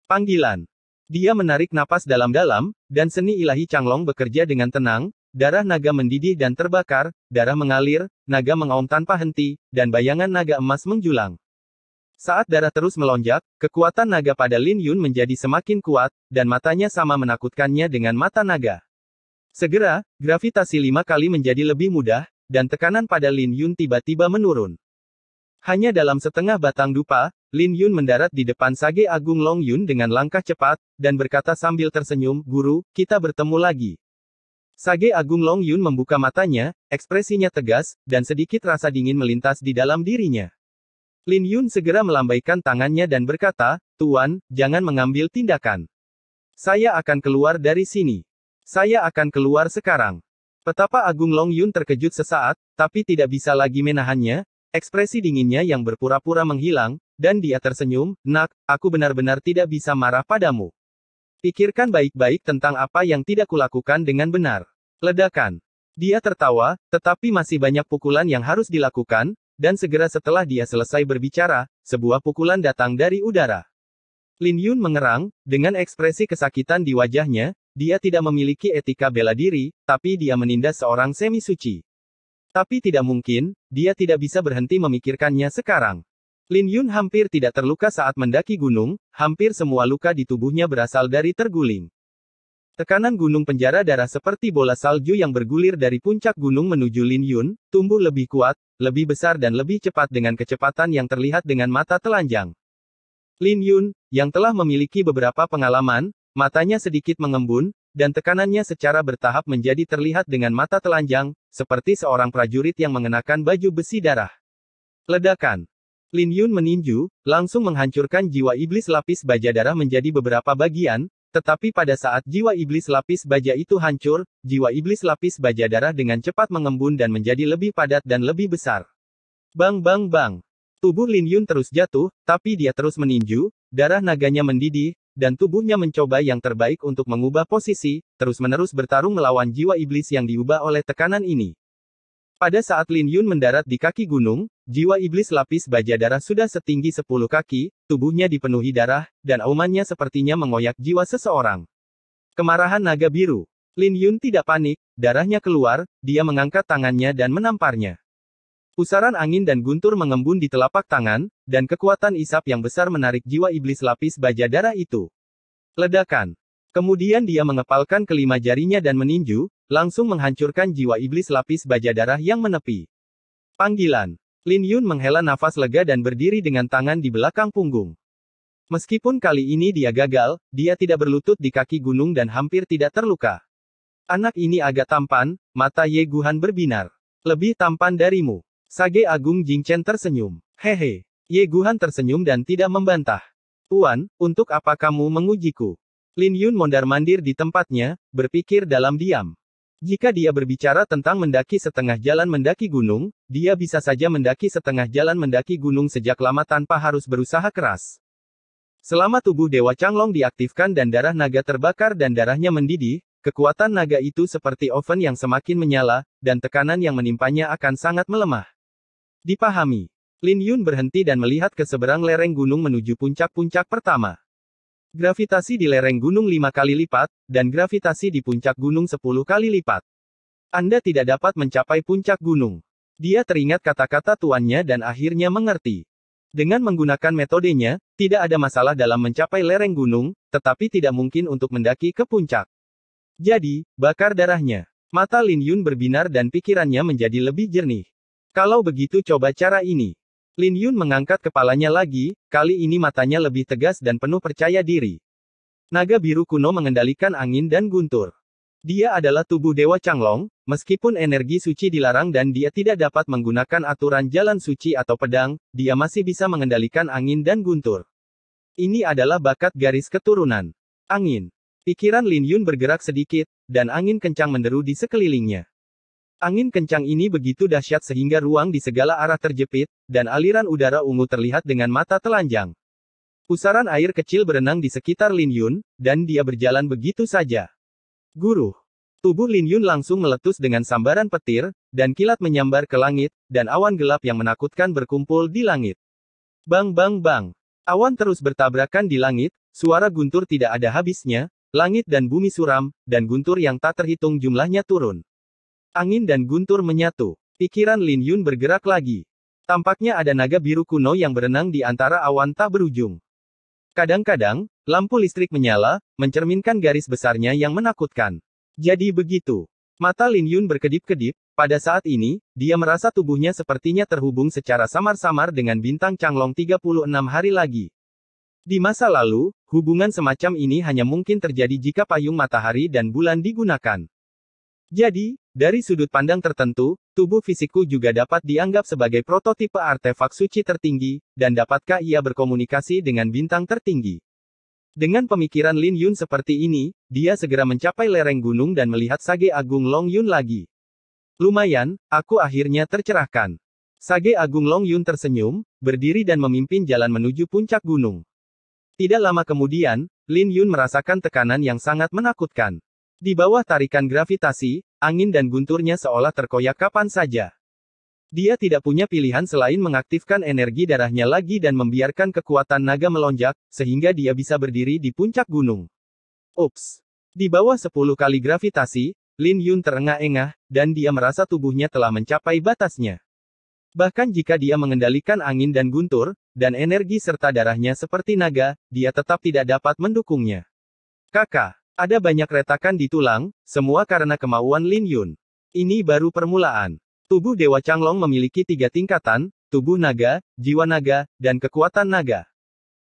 Panggilan. Dia menarik napas dalam-dalam, dan seni ilahi Changlong bekerja dengan tenang, darah naga mendidih dan terbakar, darah mengalir, naga mengaum tanpa henti, dan bayangan naga emas menjulang. Saat darah terus melonjak, kekuatan naga pada Lin Yun menjadi semakin kuat, dan matanya sama menakutkannya dengan mata naga. Segera, gravitasi lima kali menjadi lebih mudah, dan tekanan pada Lin Yun tiba-tiba menurun. Hanya dalam setengah batang dupa, Lin Yun mendarat di depan Sage Agung Long Yun dengan langkah cepat, dan berkata sambil tersenyum, Guru, kita bertemu lagi. Sage Agung Long Yun membuka matanya, ekspresinya tegas, dan sedikit rasa dingin melintas di dalam dirinya. Lin Yun segera melambaikan tangannya dan berkata, Tuan, jangan mengambil tindakan. Saya akan keluar dari sini. Saya akan keluar sekarang. Petapa Agung Long Yun terkejut sesaat, tapi tidak bisa lagi menahannya, ekspresi dinginnya yang berpura-pura menghilang, dan dia tersenyum, nak, aku benar-benar tidak bisa marah padamu. Pikirkan baik-baik tentang apa yang tidak kulakukan dengan benar. Ledakan. Dia tertawa, tetapi masih banyak pukulan yang harus dilakukan, dan segera setelah dia selesai berbicara, sebuah pukulan datang dari udara. Lin Yun mengerang, dengan ekspresi kesakitan di wajahnya, dia tidak memiliki etika bela diri, tapi dia menindas seorang semi suci. Tapi tidak mungkin, dia tidak bisa berhenti memikirkannya sekarang. Lin Yun hampir tidak terluka saat mendaki gunung, hampir semua luka di tubuhnya berasal dari terguling. Tekanan gunung penjara darah seperti bola salju yang bergulir dari puncak gunung menuju Lin Yun, tumbuh lebih kuat, lebih besar dan lebih cepat dengan kecepatan yang terlihat dengan mata telanjang. Lin Yun, yang telah memiliki beberapa pengalaman, matanya sedikit mengembun, dan tekanannya secara bertahap menjadi terlihat dengan mata telanjang, seperti seorang prajurit yang mengenakan baju besi darah. Ledakan. Lin Yun meninju, langsung menghancurkan jiwa iblis lapis baja darah menjadi beberapa bagian, tetapi pada saat jiwa iblis lapis baja itu hancur, jiwa iblis lapis baja darah dengan cepat mengembun dan menjadi lebih padat dan lebih besar. Bang bang bang. Tubuh Lin Yun terus jatuh, tapi dia terus meninju, darah naganya mendidih, dan tubuhnya mencoba yang terbaik untuk mengubah posisi, terus-menerus bertarung melawan jiwa iblis yang diubah oleh tekanan ini. Pada saat Lin Yun mendarat di kaki gunung, Jiwa iblis lapis baja darah sudah setinggi 10 kaki, tubuhnya dipenuhi darah, dan aumannya sepertinya mengoyak jiwa seseorang. Kemarahan naga biru. Lin Yun tidak panik, darahnya keluar, dia mengangkat tangannya dan menamparnya. Pusaran angin dan guntur mengembun di telapak tangan, dan kekuatan isap yang besar menarik jiwa iblis lapis baja darah itu. Ledakan. Kemudian dia mengepalkan kelima jarinya dan meninju, langsung menghancurkan jiwa iblis lapis baja darah yang menepi. Panggilan. Lin Yun menghela nafas lega dan berdiri dengan tangan di belakang punggung. Meskipun kali ini dia gagal, dia tidak berlutut di kaki gunung dan hampir tidak terluka. Anak ini agak tampan, mata Ye Guhan berbinar. Lebih tampan darimu. Sage Agung Jingchen tersenyum. Hehe. Ye Guhan tersenyum dan tidak membantah. Tuan, untuk apa kamu mengujiku? Lin Yun mondar-mandir di tempatnya, berpikir dalam diam. Jika dia berbicara tentang mendaki setengah jalan mendaki gunung, dia bisa saja mendaki setengah jalan mendaki gunung sejak lama tanpa harus berusaha keras. Selama tubuh Dewa Changlong diaktifkan dan darah naga terbakar dan darahnya mendidih, kekuatan naga itu seperti oven yang semakin menyala, dan tekanan yang menimpanya akan sangat melemah. Dipahami. Lin Yun berhenti dan melihat ke seberang lereng gunung menuju puncak-puncak pertama. Gravitasi di lereng gunung lima kali lipat, dan gravitasi di puncak gunung sepuluh kali lipat. Anda tidak dapat mencapai puncak gunung. Dia teringat kata-kata tuannya dan akhirnya mengerti. Dengan menggunakan metodenya, tidak ada masalah dalam mencapai lereng gunung, tetapi tidak mungkin untuk mendaki ke puncak. Jadi, bakar darahnya. Mata Lin Yun berbinar dan pikirannya menjadi lebih jernih. Kalau begitu coba cara ini. Lin Yun mengangkat kepalanya lagi, kali ini matanya lebih tegas dan penuh percaya diri. Naga biru kuno mengendalikan angin dan guntur. Dia adalah tubuh Dewa Changlong, meskipun energi suci dilarang dan dia tidak dapat menggunakan aturan jalan suci atau pedang, dia masih bisa mengendalikan angin dan guntur. Ini adalah bakat garis keturunan. Angin. Pikiran Lin Yun bergerak sedikit, dan angin kencang menderu di sekelilingnya. Angin kencang ini begitu dahsyat sehingga ruang di segala arah terjepit, dan aliran udara ungu terlihat dengan mata telanjang. Pusaran air kecil berenang di sekitar Lin Yun, dan dia berjalan begitu saja. Guru. Tubuh Lin Yun langsung meletus dengan sambaran petir, dan kilat menyambar ke langit, dan awan gelap yang menakutkan berkumpul di langit. Bang bang bang. Awan terus bertabrakan di langit, suara guntur tidak ada habisnya, langit dan bumi suram, dan guntur yang tak terhitung jumlahnya turun. Angin dan guntur menyatu. Pikiran Lin Yun bergerak lagi. Tampaknya ada naga biru kuno yang berenang di antara awan tak berujung. Kadang-kadang, lampu listrik menyala, mencerminkan garis besarnya yang menakutkan. Jadi begitu. Mata Lin Yun berkedip-kedip, pada saat ini, dia merasa tubuhnya sepertinya terhubung secara samar-samar dengan bintang Changlong 36 hari lagi. Di masa lalu, hubungan semacam ini hanya mungkin terjadi jika payung matahari dan bulan digunakan. Jadi, dari sudut pandang tertentu, tubuh fisikku juga dapat dianggap sebagai prototipe artefak suci tertinggi, dan dapatkah ia berkomunikasi dengan bintang tertinggi? Dengan pemikiran Lin Yun seperti ini, dia segera mencapai lereng gunung dan melihat Sage Agung Long Yun lagi. Lumayan, aku akhirnya tercerahkan. Sage Agung Long Yun tersenyum, berdiri dan memimpin jalan menuju puncak gunung. Tidak lama kemudian, Lin Yun merasakan tekanan yang sangat menakutkan. Di bawah tarikan gravitasi, angin dan gunturnya seolah terkoyak kapan saja. Dia tidak punya pilihan selain mengaktifkan energi darahnya lagi dan membiarkan kekuatan naga melonjak, sehingga dia bisa berdiri di puncak gunung. Ups! Di bawah 10 kali gravitasi, Lin Yun terengah-engah, dan dia merasa tubuhnya telah mencapai batasnya. Bahkan jika dia mengendalikan angin dan guntur, dan energi serta darahnya seperti naga, dia tetap tidak dapat mendukungnya. Kakak, ada banyak retakan di tulang, semua karena kemauan Lin Yun. Ini baru permulaan. Tubuh Dewa Changlong memiliki tiga tingkatan, tubuh naga, jiwa naga, dan kekuatan naga.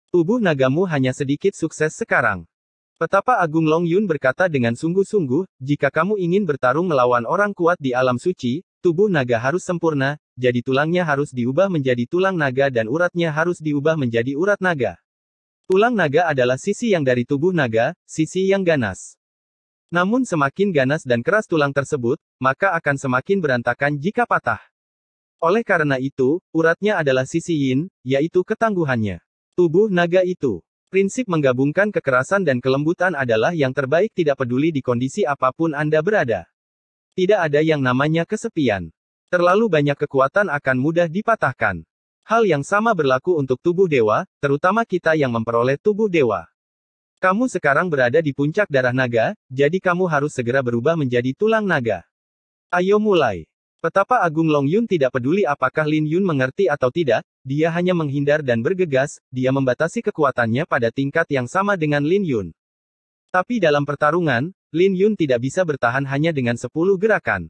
Tubuh nagamu hanya sedikit sukses sekarang. Petapa Agung Long Yun berkata dengan sungguh-sungguh, jika kamu ingin bertarung melawan orang kuat di alam suci, tubuh naga harus sempurna, jadi tulangnya harus diubah menjadi tulang naga dan uratnya harus diubah menjadi urat naga. Tulang naga adalah sisi yang dari tubuh naga, sisi yang ganas. Namun semakin ganas dan keras tulang tersebut, maka akan semakin berantakan jika patah. Oleh karena itu, uratnya adalah sisi yin, yaitu ketangguhannya. Tubuh naga itu. Prinsip menggabungkan kekerasan dan kelembutan adalah yang terbaik tidak peduli di kondisi apapun Anda berada. Tidak ada yang namanya kesepian. Terlalu banyak kekuatan akan mudah dipatahkan. Hal yang sama berlaku untuk tubuh dewa, terutama kita yang memperoleh tubuh dewa. Kamu sekarang berada di puncak darah naga, jadi kamu harus segera berubah menjadi tulang naga. Ayo mulai. Petapa Agung Long Yun tidak peduli apakah Lin Yun mengerti atau tidak, dia hanya menghindar dan bergegas, dia membatasi kekuatannya pada tingkat yang sama dengan Lin Yun. Tapi dalam pertarungan, Lin Yun tidak bisa bertahan hanya dengan 10 gerakan.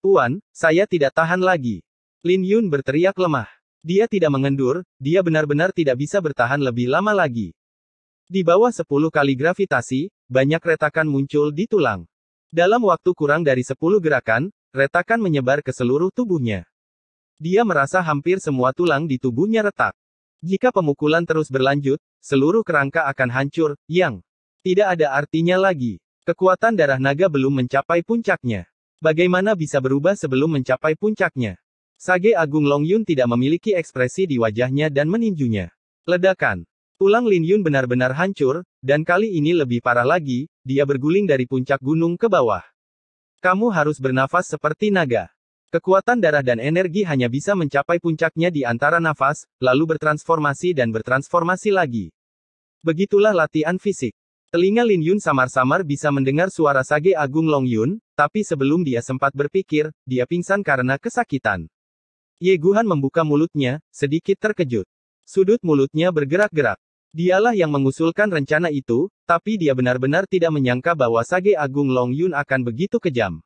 Tuan, saya tidak tahan lagi. Lin Yun berteriak lemah. Dia tidak mengendur, dia benar-benar tidak bisa bertahan lebih lama lagi. Di bawah 10 kali gravitasi, banyak retakan muncul di tulang. Dalam waktu kurang dari 10 gerakan, retakan menyebar ke seluruh tubuhnya. Dia merasa hampir semua tulang di tubuhnya retak. Jika pemukulan terus berlanjut, seluruh kerangka akan hancur, yang tidak ada artinya lagi. Kekuatan darah naga belum mencapai puncaknya. Bagaimana bisa berubah sebelum mencapai puncaknya? Sage Agung Longyun tidak memiliki ekspresi di wajahnya dan meninjunya. Ledakan. Tulang Lin Yun benar-benar hancur, dan kali ini lebih parah lagi, dia berguling dari puncak gunung ke bawah. Kamu harus bernafas seperti naga. Kekuatan darah dan energi hanya bisa mencapai puncaknya di antara nafas, lalu bertransformasi dan bertransformasi lagi. Begitulah latihan fisik. Telinga Lin Yun samar-samar bisa mendengar suara Sage Agung Long Yun, tapi sebelum dia sempat berpikir, dia pingsan karena kesakitan. Ye Guhan membuka mulutnya, sedikit terkejut. Sudut mulutnya bergerak-gerak. Dialah yang mengusulkan rencana itu, tapi dia benar-benar tidak menyangka bahwa Sage Agung Long Yun akan begitu kejam.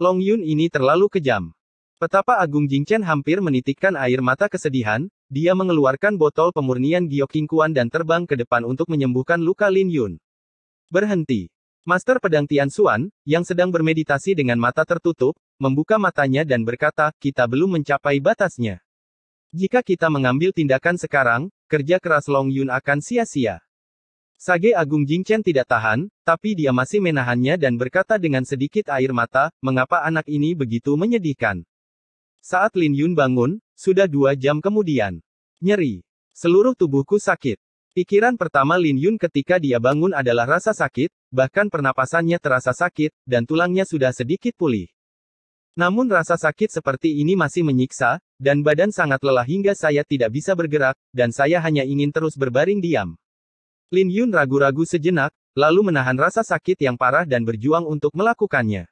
Long Yun ini terlalu kejam. Petapa Agung Jingchen hampir menitikkan air mata kesedihan, dia mengeluarkan botol pemurnian Giokingkuan dan terbang ke depan untuk menyembuhkan luka Lin Yun. Berhenti. Master Pedang Tian Xuan, yang sedang bermeditasi dengan mata tertutup, membuka matanya dan berkata, kita belum mencapai batasnya. Jika kita mengambil tindakan sekarang, kerja keras Long Yun akan sia-sia. Sage Agung Jing Chen tidak tahan, tapi dia masih menahannya dan berkata dengan sedikit air mata, mengapa anak ini begitu menyedihkan. Saat Lin Yun bangun, sudah dua jam kemudian. Nyeri. Seluruh tubuhku sakit. Pikiran pertama Lin Yun ketika dia bangun adalah rasa sakit, bahkan pernapasannya terasa sakit, dan tulangnya sudah sedikit pulih. Namun rasa sakit seperti ini masih menyiksa, dan badan sangat lelah hingga saya tidak bisa bergerak, dan saya hanya ingin terus berbaring diam. Lin Yun ragu-ragu sejenak, lalu menahan rasa sakit yang parah dan berjuang untuk melakukannya.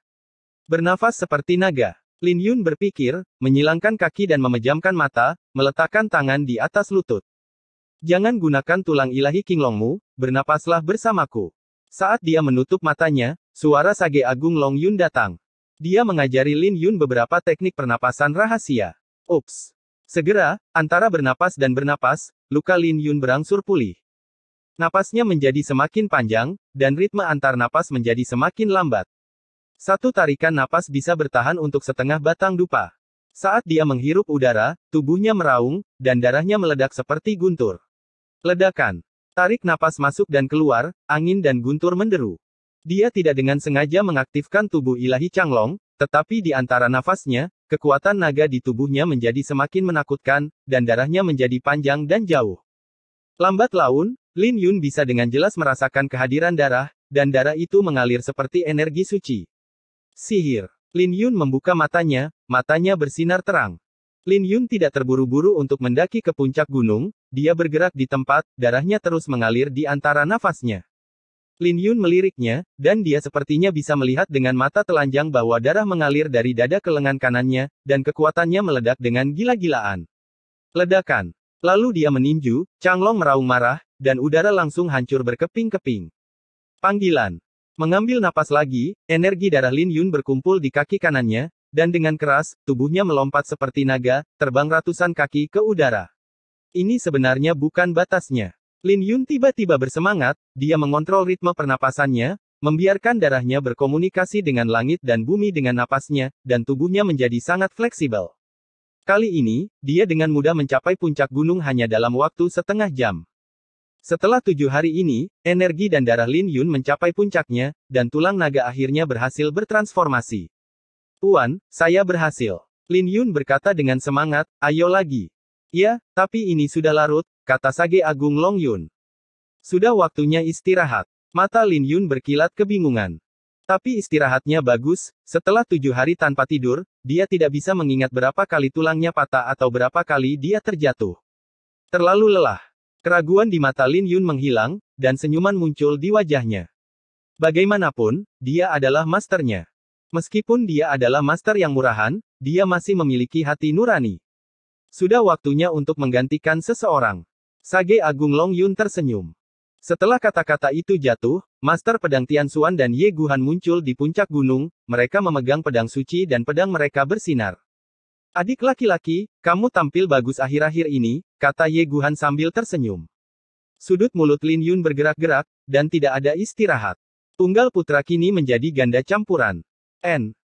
Bernafas seperti naga, Lin Yun berpikir, menyilangkan kaki dan memejamkan mata, meletakkan tangan di atas lutut. Jangan gunakan tulang ilahi King Longmu, bernapaslah bersamaku. Saat dia menutup matanya, suara Sage Agung Long Yun datang. Dia mengajari Lin Yun beberapa teknik pernapasan rahasia. Ups. Segera, antara bernapas dan bernapas, luka Lin Yun berangsur pulih. Napasnya menjadi semakin panjang, dan ritme antar napas menjadi semakin lambat. Satu tarikan napas bisa bertahan untuk setengah batang dupa. Saat dia menghirup udara, tubuhnya meraung, dan darahnya meledak seperti guntur. Ledakan. Tarik napas masuk dan keluar, angin dan guntur menderu. Dia tidak dengan sengaja mengaktifkan tubuh ilahi Changlong, tetapi di antara nafasnya, kekuatan naga di tubuhnya menjadi semakin menakutkan, dan darahnya menjadi panjang dan jauh. Lambat laun, Lin Yun bisa dengan jelas merasakan kehadiran darah, dan darah itu mengalir seperti energi suci. Sihir. Lin Yun membuka matanya, matanya bersinar terang. Lin Yun tidak terburu-buru untuk mendaki ke puncak gunung, dia bergerak di tempat, darahnya terus mengalir di antara nafasnya. Lin Yun meliriknya, dan dia sepertinya bisa melihat dengan mata telanjang bahwa darah mengalir dari dada ke lengan kanannya, dan kekuatannya meledak dengan gila-gilaan. Ledakan. Lalu dia meninju, Chang Long meraung marah, dan udara langsung hancur berkeping-keping. Panggilan. Mengambil napas lagi, energi darah Lin Yun berkumpul di kaki kanannya, dan dengan keras, tubuhnya melompat seperti naga, terbang ratusan kaki ke udara. Ini sebenarnya bukan batasnya. Lin Yun tiba-tiba bersemangat, dia mengontrol ritme pernapasannya, membiarkan darahnya berkomunikasi dengan langit dan bumi dengan napasnya, dan tubuhnya menjadi sangat fleksibel. Kali ini, dia dengan mudah mencapai puncak gunung hanya dalam waktu setengah jam. Setelah tujuh hari ini, energi dan darah Lin Yun mencapai puncaknya, dan tulang naga akhirnya berhasil bertransformasi. Tuan, saya berhasil. Lin Yun berkata dengan semangat, ayo lagi. Ya, tapi ini sudah larut, kata Sage Agung Long Yun. Sudah waktunya istirahat. Mata Lin Yun berkilat kebingungan. Tapi istirahatnya bagus, setelah tujuh hari tanpa tidur, dia tidak bisa mengingat berapa kali tulangnya patah atau berapa kali dia terjatuh. Terlalu lelah. Keraguan di mata Lin Yun menghilang, dan senyuman muncul di wajahnya. Bagaimanapun, dia adalah masternya. Meskipun dia adalah master yang murahan, dia masih memiliki hati nurani. Sudah waktunya untuk menggantikan seseorang. Sage Agung Long Yun tersenyum. Setelah kata-kata itu jatuh, Master Pedang Tian Xuan dan Ye Guhan muncul di puncak gunung, mereka memegang pedang suci dan pedang mereka bersinar. Adik laki-laki, kamu tampil bagus akhir-akhir ini, kata Ye Guhan sambil tersenyum. Sudut mulut Lin Yun bergerak-gerak, dan tidak ada istirahat. Tunggal putra kini menjadi ganda campuran. N.